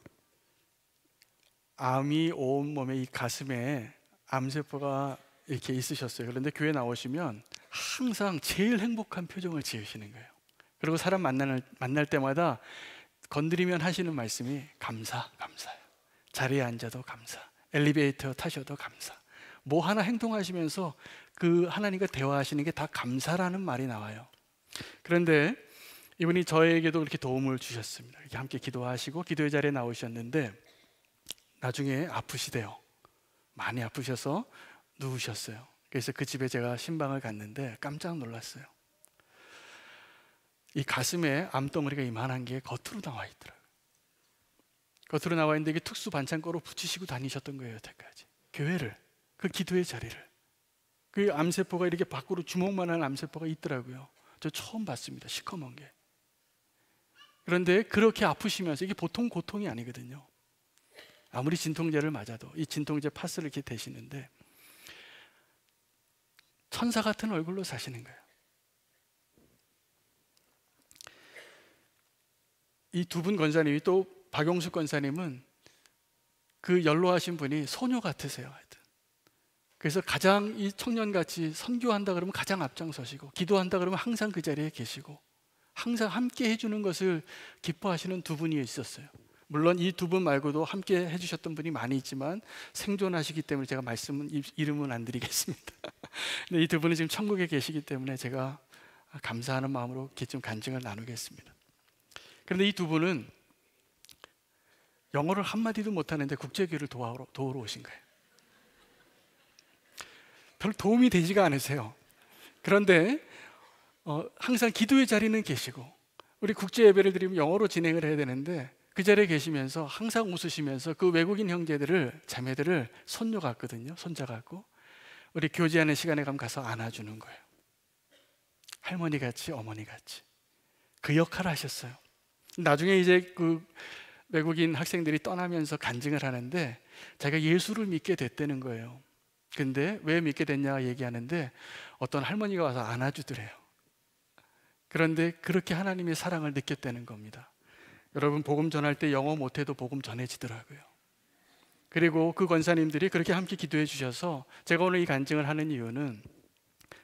암이 온 몸에 이 가슴에 암세포가 이렇게 있으셨어요. 그런데 교회 나오시면 항상 제일 행복한 표정을 지으시는 거예요. 그리고 사람 만날, 만날 때마다 건드리면 하시는 말씀이 감사, 감사요. 자리에 앉아도 감사. 엘리베이터 타셔도 감사. 뭐 하나 행동하시면서 그 하나님과 대화하시는 게 다 감사라는 말이 나와요. 그런데 이분이 저에게도 그렇게 도움을 주셨습니다. 이렇게 함께 기도하시고 기도의 자리에 나오셨는데 나중에 아프시대요. 많이 아프셔서 누우셨어요. 그래서 그 집에 제가 신방을 갔는데 깜짝 놀랐어요. 이 가슴에 암덩어리가 이만한 게 겉으로 나와 있더라고요. 겉으로 나와 있는데 이게 특수 반찬고로 붙이시고 다니셨던 거예요, 여태까지. 교회를, 그 기도의 자리를. 그 암세포가 이렇게 밖으로 주먹만한 암세포가 있더라고요. 저 처음 봤습니다, 시커먼 게. 그런데 그렇게 아프시면서 이게 보통 고통이 아니거든요. 아무리 진통제를 맞아도 이 진통제 파스를 이렇게 대시는데 천사 같은 얼굴로 사시는 거예요. 이두분 권사님이 또 박용수 권사님은 그 연로하신 분이 소녀 같으세요. 하여튼. 그래서 가장 이 청년같이 선교한다 그러면 가장 앞장서시고 기도한다 그러면 항상 그 자리에 계시고 항상 함께 해주는 것을 기뻐하시는 두 분이 있었어요. 물론 이 두 분 말고도 함께 해주셨던 분이 많이 있지만 생존하시기 때문에 제가 말씀은 이름은 안 드리겠습니다. 이 두 분은 지금 천국에 계시기 때문에 제가 감사하는 마음으로 기쯤 간증을 나누겠습니다. 그런데 이 두 분은 영어를 한마디도 못하는데 국제교를 도와러, 도우러 오신 거예요. 별 도움이 되지가 않으세요. 그런데 어, 항상 기도의 자리는 계시고 우리 국제 예배를 드리면 영어로 진행을 해야 되는데 그 자리에 계시면서 항상 웃으시면서 그 외국인 형제들을 자매들을 손녀 같거든요. 손자 같고 우리 교제하는 시간에 가면 가서 안아주는 거예요. 할머니 같이 어머니 같이 그 역할을 하셨어요. 나중에 이제 그 외국인 학생들이 떠나면서 간증을 하는데 자기가 예수를 믿게 됐다는 거예요. 근데 왜 믿게 됐냐 얘기하는데 어떤 할머니가 와서 안아주더래요. 그런데 그렇게 하나님의 사랑을 느꼈다는 겁니다. 여러분 복음 전할 때 영어 못해도 복음 전해지더라고요. 그리고 그 권사님들이 그렇게 함께 기도해 주셔서 제가 오늘 이 간증을 하는 이유는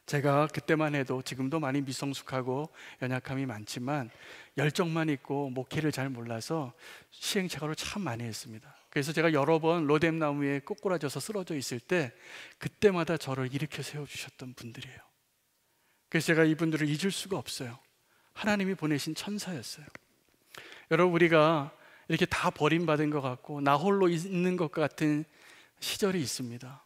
제가 그때만 해도 지금도 많이 미성숙하고 연약함이 많지만 열정만 있고 목회를 잘 몰라서 시행착오를 참 많이 했습니다. 그래서 제가 여러 번 로뎀나무에 꼬꾸라져서 쓰러져 있을 때 그때마다 저를 일으켜 세워주셨던 분들이에요. 그래서 제가 이분들을 잊을 수가 없어요. 하나님이 보내신 천사였어요. 여러분, 우리가 이렇게 다 버림받은 것 같고 나 홀로 있는 것 같은 시절이 있습니다.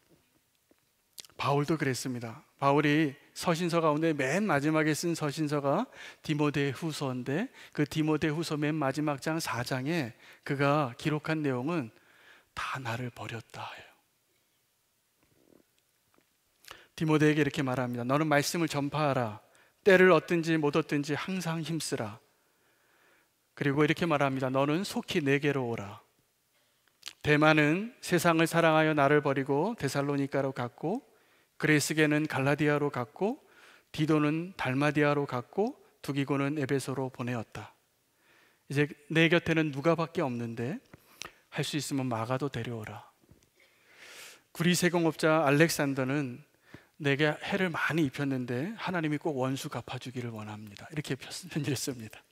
바울도 그랬습니다. 바울이 서신서 가운데 맨 마지막에 쓴 서신서가 디모데 후서인데 그 디모데 후서 맨 마지막 장 4장에 그가 기록한 내용은 다 나를 버렸다. 디모데에게 이렇게 말합니다. 너는 말씀을 전파하라. 때를 얻든지 못 얻든지 항상 힘쓰라. 그리고 이렇게 말합니다. 너는 속히 내게로 오라. 대만은 세상을 사랑하여 나를 버리고 데살로니카로 갔고 그레스게는 갈라디아로 갔고 디도는 달마디아로 갔고 두기고는 에베소로 보내었다. 이제 내 곁에는 누가밖에 없는데 할 수 있으면 마가도 데려오라. 구리 세공업자 알렉산더는 내게 해를 많이 입혔는데 하나님이 꼭 원수 갚아주기를 원합니다. 이렇게 편지했습니다.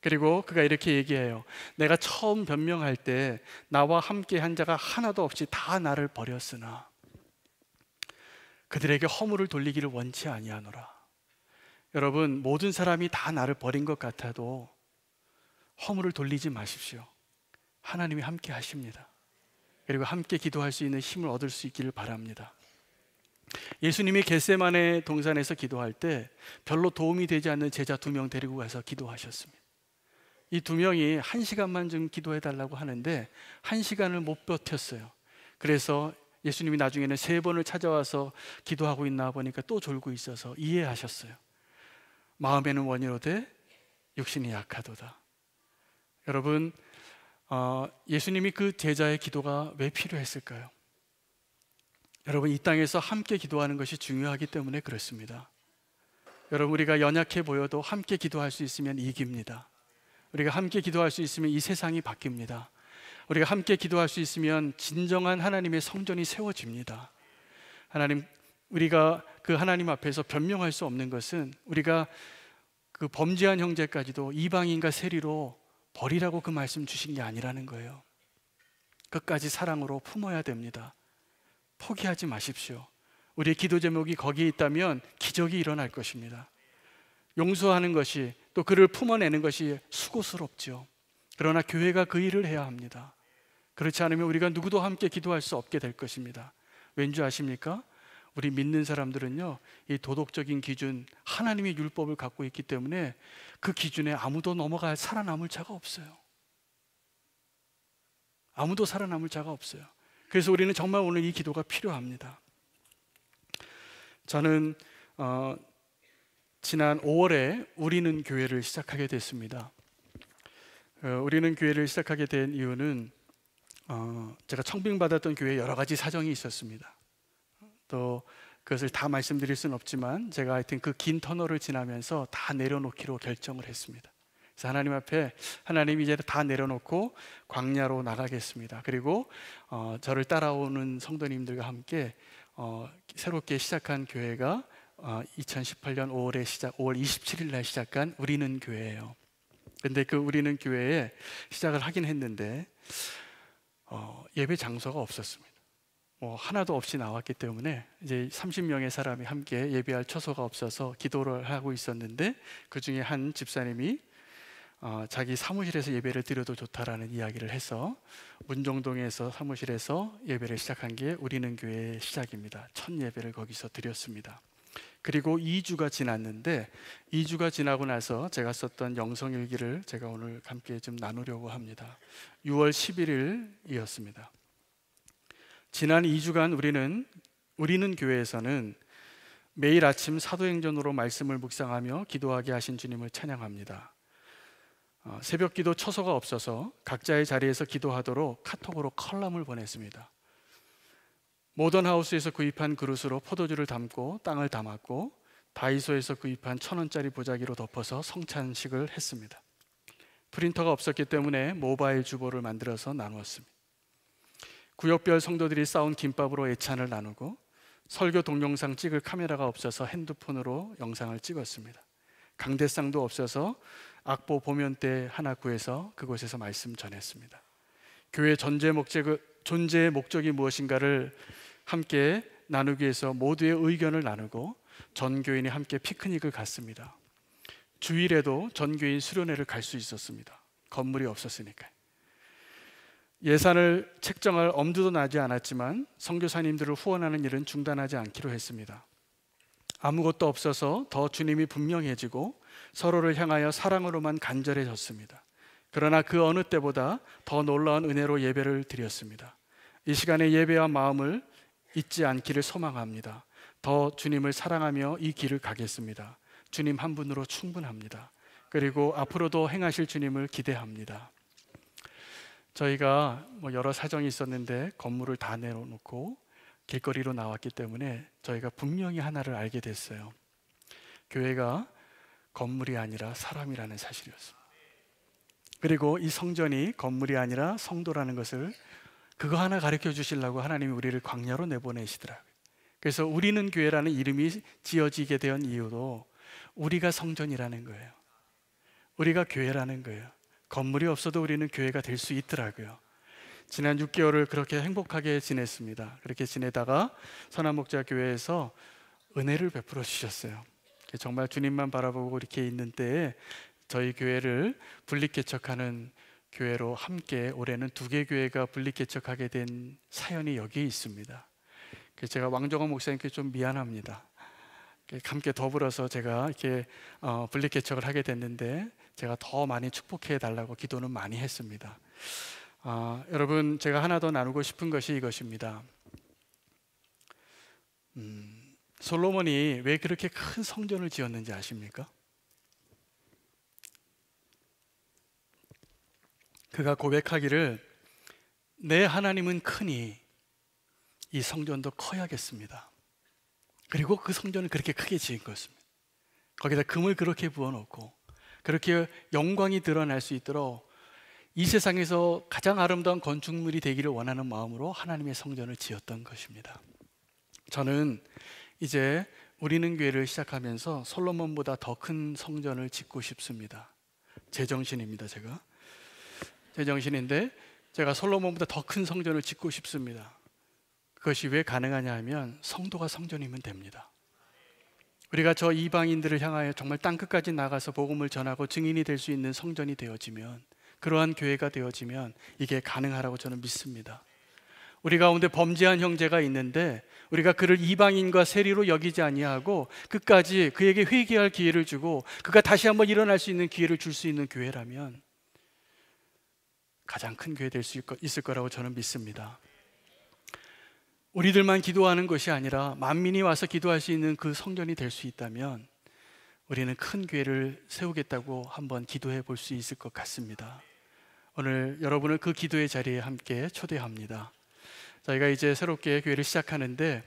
그리고 그가 이렇게 얘기해요. 내가 처음 변명할 때 나와 함께 한 자가 하나도 없이 다 나를 버렸으나 그들에게 허물을 돌리기를 원치 아니하노라. 여러분, 모든 사람이 다 나를 버린 것 같아도 허물을 돌리지 마십시오. 하나님이 함께 하십니다. 그리고 함께 기도할 수 있는 힘을 얻을 수 있기를 바랍니다. 예수님이 겟세만의 동산에서 기도할 때 별로 도움이 되지 않는 제자 두 명 데리고 가서 기도하셨습니다. 이 두 명이 한 시간만 좀 기도해 달라고 하는데 한 시간을 못 버텼어요. 그래서 예수님이 나중에는 세 번을 찾아와서 기도하고 있나 보니까 또 졸고 있어서 이해하셨어요. 마음에는 원이로되 육신이 약하도다. 여러분, 어, 예수님이 그 제자의 기도가 왜 필요했을까요? 여러분, 이 땅에서 함께 기도하는 것이 중요하기 때문에 그렇습니다. 여러분, 우리가 연약해 보여도 함께 기도할 수 있으면 이깁니다. 우리가 함께 기도할 수 있으면 이 세상이 바뀝니다. 우리가 함께 기도할 수 있으면 진정한 하나님의 성전이 세워집니다. 하나님, 우리가 그 하나님 앞에서 변명할 수 없는 것은 우리가 그 범죄한 형제까지도 이방인과 세리로 버리라고 그 말씀 주신 게 아니라는 거예요. 끝까지 사랑으로 품어야 됩니다. 포기하지 마십시오. 우리 기도 제목이 거기에 있다면 기적이 일어날 것입니다. 용서하는 것이 또 그를 품어내는 것이 수고스럽죠. 그러나 교회가 그 일을 해야 합니다. 그렇지 않으면 우리가 누구도 함께 기도할 수 없게 될 것입니다. 왠지 아십니까? 우리 믿는 사람들은요, 이 도덕적인 기준, 하나님의 율법을 갖고 있기 때문에 그 기준에 아무도 넘어갈, 살아남을 자가 없어요. 아무도 살아남을 자가 없어요. 그래서 우리는 정말 오늘 이 기도가 필요합니다. 저는, 어, 지난 5월에 우리는 교회를 시작하게 됐습니다. 어, 우리는 교회를 시작하게 된 이유는 어, 제가 청빙받았던 교회 여러 가지 사정이 있었습니다. 또 그것을 다 말씀드릴 수는 없지만 제가 하여튼 그 긴 터널을 지나면서 다 내려놓기로 결정을 했습니다. 그래서 하나님 앞에 하나님 이제 다 내려놓고 광야로 나가겠습니다. 그리고 어, 저를 따라오는 성도님들과 함께 어, 새롭게 시작한 교회가 어, 2018년 5월에 시작 5월 27일 날 시작한 우리는 교회예요. 근데 그 우리는 교회에 시작을 하긴 했는데 어, 예배 장소가 없었습니다. 뭐 하나도 없이 나왔기 때문에 이제 30명의 사람이 함께 예배할 처소가 없어서 기도를 하고 있었는데 그 중에 한 집사님이 어, 자기 사무실에서 예배를 드려도 좋다라는 이야기를 해서 문정동에서 사무실에서 예배를 시작한 게 우리는 교회의 시작입니다. 첫 예배를 거기서 드렸습니다. 그리고 2주가 지났는데 2주가 지나고 나서 제가 썼던 영성일기를 제가 오늘 함께 좀 나누려고 합니다. 6월 11일이었습니다. 지난 2주간 우리는 우리는 교회에서는 매일 아침 사도행전으로 말씀을 묵상하며 기도하게 하신 주님을 찬양합니다. 어, 새벽 기도 처소가 없어서 각자의 자리에서 기도하도록 카톡으로 컬럼을 보냈습니다. 모던 하우스에서 구입한 그릇으로 포도주를 담고 땅을 담았고 다이소에서 구입한 천 원짜리 보자기로 덮어서 성찬식을 했습니다. 프린터가 없었기 때문에 모바일 주보를 만들어서 나누었습니다. 구역별 성도들이 싸운 김밥으로 애찬을 나누고 설교 동영상 찍을 카메라가 없어서 핸드폰으로 영상을 찍었습니다. 강대상도 없어서 악보 보면대 하나 구해서 그곳에서 말씀 전했습니다. 교회 전제 목적 존재의 목적이 무엇인가를 함께 나누기 위해서 모두의 의견을 나누고 전교인이 함께 피크닉을 갔습니다. 주일에도 전교인 수련회를 갈 수 있었습니다. 건물이 없었으니까. 예산을 책정할 엄두도 나지 않았지만 선교사님들을 후원하는 일은 중단하지 않기로 했습니다. 아무것도 없어서 더 주님이 분명해지고 서로를 향하여 사랑으로만 간절해졌습니다. 그러나 그 어느 때보다 더 놀라운 은혜로 예배를 드렸습니다. 이 시간의 예배와 마음을 잊지 않기를 소망합니다. 더 주님을 사랑하며 이 길을 가겠습니다. 주님 한 분으로 충분합니다. 그리고 앞으로도 행하실 주님을 기대합니다. 저희가 뭐 여러 사정이 있었는데 건물을 다 내려놓고 길거리로 나왔기 때문에 저희가 분명히 하나를 알게 됐어요. 교회가 건물이 아니라 사람이라는 사실이었습니 그리고 이 성전이 건물이 아니라 성도라는 것을 그거 하나 가르쳐 주시려고 하나님이 우리를 광야로 내보내시더라고요. 그래서 우리는 교회라는 이름이 지어지게 된 이유도 우리가 성전이라는 거예요. 우리가 교회라는 거예요. 건물이 없어도 우리는 교회가 될 수 있더라고요. 지난 6개월을 그렇게 행복하게 지냈습니다. 그렇게 지내다가 선한목자 교회에서 은혜를 베풀어 주셨어요. 정말 주님만 바라보고 이렇게 있는 때에 저희 교회를 분리개척하는 교회로 함께 올해는 두 개 교회가 분리 개척하게 된 사연이 여기에 있습니다. 그래서 제가 왕정원 목사님께 좀 미안합니다. 함께 더불어서 제가 이렇게 어, 분리 개척을 하게 됐는데 제가 더 많이 축복해 달라고 기도는 많이 했습니다. 아, 여러분 제가 하나 더 나누고 싶은 것이 이것입니다. 음, 솔로몬이 왜 그렇게 큰 성전을 지었는지 아십니까? 그가 고백하기를 내 하나님은 크니 이 성전도 커야겠습니다. 그리고 그 성전을 그렇게 크게 지은 것입니다. 거기다 금을 그렇게 부어놓고 그렇게 영광이 드러날 수 있도록 이 세상에서 가장 아름다운 건축물이 되기를 원하는 마음으로 하나님의 성전을 지었던 것입니다. 저는 이제 우리는 교회를 시작하면서 솔로몬보다 더 큰 성전을 짓고 싶습니다. 제 정신입니다, 제가. 제 정신인데 제가 솔로몬보다 더 큰 성전을 짓고 싶습니다. 그것이 왜 가능하냐 하면 성도가 성전이면 됩니다. 우리가 저 이방인들을 향하여 정말 땅 끝까지 나가서 복음을 전하고 증인이 될 수 있는 성전이 되어지면 그러한 교회가 되어지면 이게 가능하라고 저는 믿습니다. 우리 가운데 범죄한 형제가 있는데 우리가 그를 이방인과 세리로 여기지 아니하고 끝까지 그에게 회개할 기회를 주고 그가 다시 한번 일어날 수 있는 기회를 줄 수 있는 교회라면 가장 큰 교회 될 수 있을 거라고 저는 믿습니다. 우리들만 기도하는 것이 아니라 만민이 와서 기도할 수 있는 그 성전이 될 수 있다면 우리는 큰 교회를 세우겠다고 한번 기도해 볼 수 있을 것 같습니다. 오늘 여러분을 그 기도의 자리에 함께 초대합니다. 저희가 이제 새롭게 교회를 시작하는데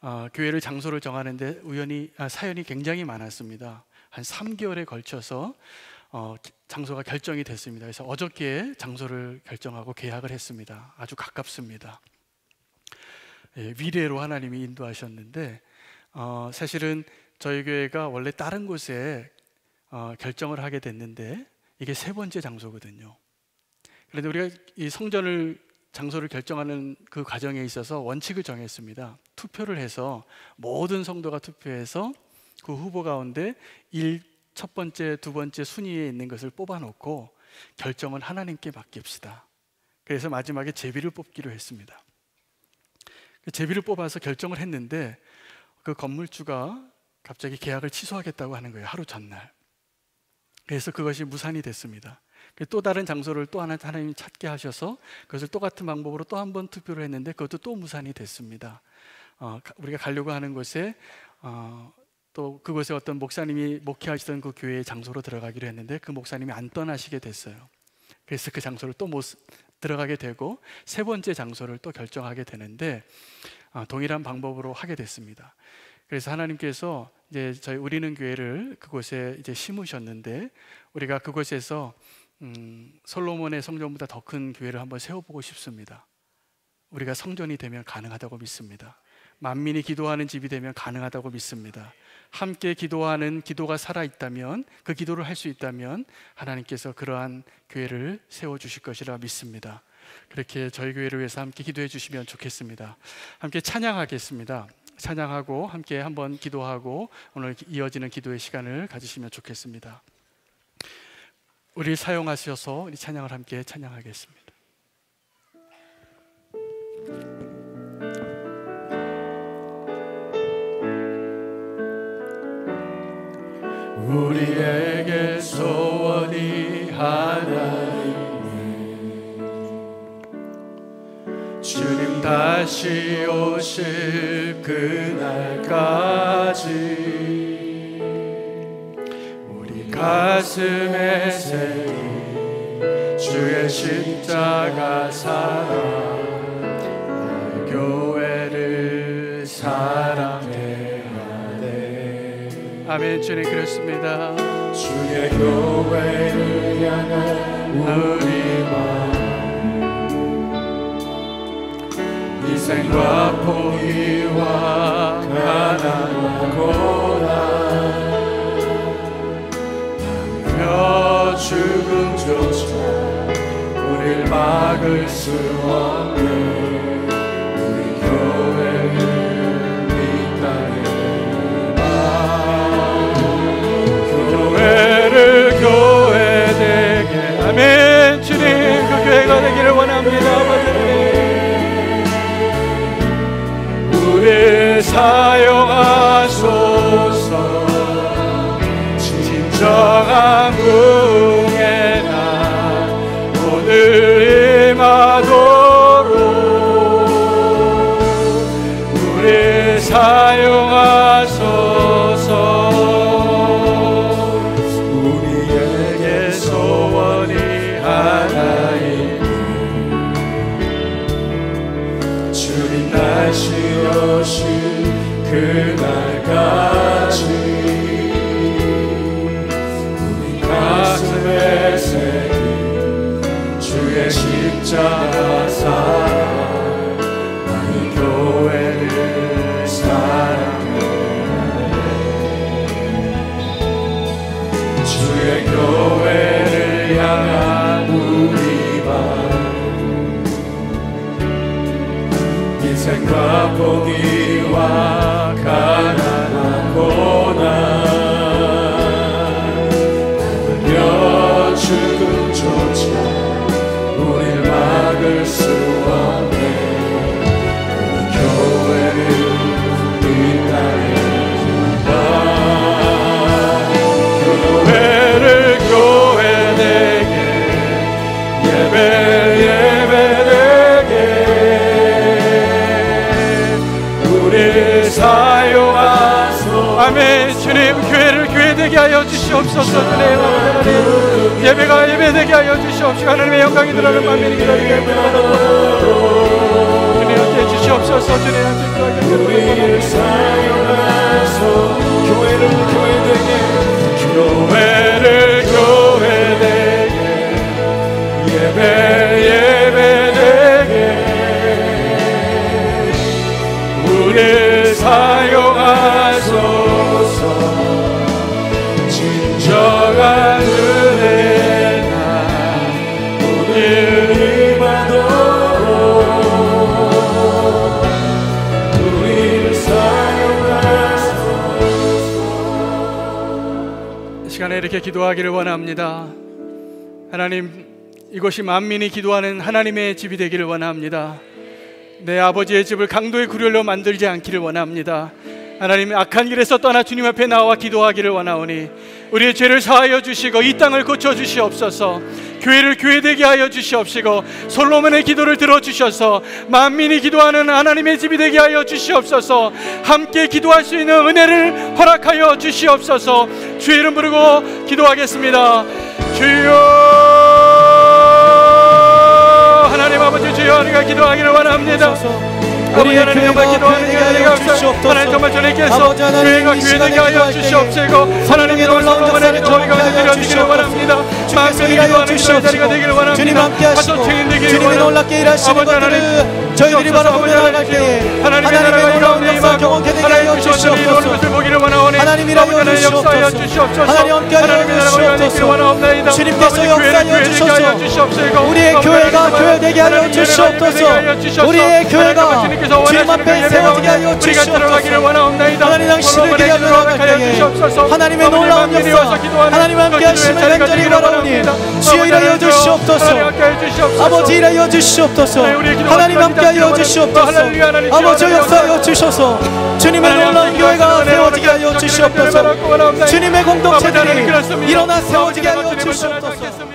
어, 교회를 장소를 정하는데 우연히 아, 사연이 굉장히 많았습니다. 한 3개월에 걸쳐서 어, 장소가 결정이 됐습니다. 그래서 어저께 장소를 결정하고 계약을 했습니다. 아주 가깝습니다. 예, 미래로 하나님이 인도하셨는데 어, 사실은 저희 교회가 원래 다른 곳에 어, 결정을 하게 됐는데 이게 세 번째 장소거든요. 그런데 우리가 이 성전을 장소를 결정하는 그 과정에 있어서 원칙을 정했습니다. 투표를 해서 모든 성도가 투표해서 그 후보 가운데 첫 번째, 두 번째 순위에 있는 것을 뽑아놓고 결정은 하나님께 맡깁시다. 그래서 마지막에 제비를 뽑기로 했습니다. 그 제비를 뽑아서 결정을 했는데 그 건물주가 갑자기 계약을 취소하겠다고 하는 거예요. 하루 전날. 그래서 그것이 무산이 됐습니다. 그 또 다른 장소를 또 하나 하나님이 찾게 하셔서 그것을 똑같은 방법으로 또 한 번 투표를 했는데 그것도 또 무산이 됐습니다. 어, 우리가 가려고 하는 곳에 어, 또 그곳에 어떤 목사님이 목회하시던 그 교회의 장소로 들어가기로 했는데 그 목사님이 안 떠나시게 됐어요. 그래서 그 장소를 또 못 들어가게 되고 세 번째 장소를 또 결정하게 되는데 아, 동일한 방법으로 하게 됐습니다. 그래서 하나님께서 이제 저희 우리는 교회를 그곳에 이제 심으셨는데 우리가 그곳에서 음, 솔로몬의 성전보다 더 큰 교회를 한번 세워보고 싶습니다. 우리가 성전이 되면 가능하다고 믿습니다. 만민이 기도하는 집이 되면 가능하다고 믿습니다. 함께 기도하는 기도가 살아 있다면 그 기도를 할 수 있다면 하나님께서 그러한 교회를 세워 주실 것이라 믿습니다. 그렇게 저희 교회를 위해서 함께 기도해 주시면 좋겠습니다. 함께 찬양하겠습니다. 찬양하고 함께 한번 기도하고 오늘 이어지는 기도의 시간을 가지시면 좋겠습니다. 우리 사용하셔서 우리 찬양을 함께 찬양하겠습니다. 우리에게 소원이 하나 있네 주님 다시 오실 그날까지 우리 가슴에 새긴 주의 십자가 사랑 아멘 주님 그렇습니다 주의 교회를 향한 우리 마음 희생과 포기와 가난과 고난 당겨 죽음조차 우릴 막을 수 없는 우리 사용하소서 진정한 구 그 되게 하여 주시옵소서 은혜의 하나님 예배가 예배되게 하여 주시옵시고 하나님의 영광이 드러나는 만민이 기다리게 합니다 주님 함께 주시옵소서 주님 함께 우리를 하소교 사용하소 시간에 이렇게 기도하기를 원합니다. 하나님, 이것이 만민이 기도하는 하나님의 집이 되기를 원합니다. 내 아버지의 집을 강도의 구렬로 만들지 않기를 원합니다. 하나님 악한 길에서 떠나 주님 앞에 나와 기도하기를 원하오니 우리의 죄를 사하여 주시고 이 땅을 고쳐 주시옵소서 교회를 교회되게 하여 주시옵시고 솔로몬의 기도를 들어주셔서 만민이 기도하는 하나님의 집이 되게 하여 주시옵소서 함께 기도할 수 있는 은혜를 허락하여 주시옵소서 주 이름 부르고 기도하겠습니다 주여 하나님 아버지 주여 우리가 기도하기를 원합니다 네, 우리 하나님 정말 기도하는 자리가 그 없어 하나님 정말 전에게 서 교회가 교회되이 하여 주시옵시고 그 하나님의 놀라운 은혜를 저희가 드려 주시기 바랍니다 주님께서 일하여 주시옵시고 주님 함께 하시고 주님의 놀랍게 일하시는 것들을 저희들이 바라보며 나아갈 때에 하나님의 놀라운 역사 경험케 되게 하여 주시옵소서 하나님 일하여 주시옵소서 하나님 함께 하여 주시옵소서 주님께서 역사하여 주시옵소서 우리의 교회가 교회되게 하여 주시옵소서 우리의 교회가 주님 앞에 세워지게 하여 주시옵소서 하나님 당신을 기대하며 나아갈 때에 하나님의 놀라운 역사 하나님 함께 하심을 간절히 바라옵소서 하나님 주여 일하여 주시옵소서 아버지 일하여 주시옵소서 하나님 함께하여 주시옵소서 아버지 역사여 주셔서 주님의 놀라운 교회가 세워지게 하여 주시옵소서 주님의 공동체들이 일어나 세워지게 하여 주시옵소서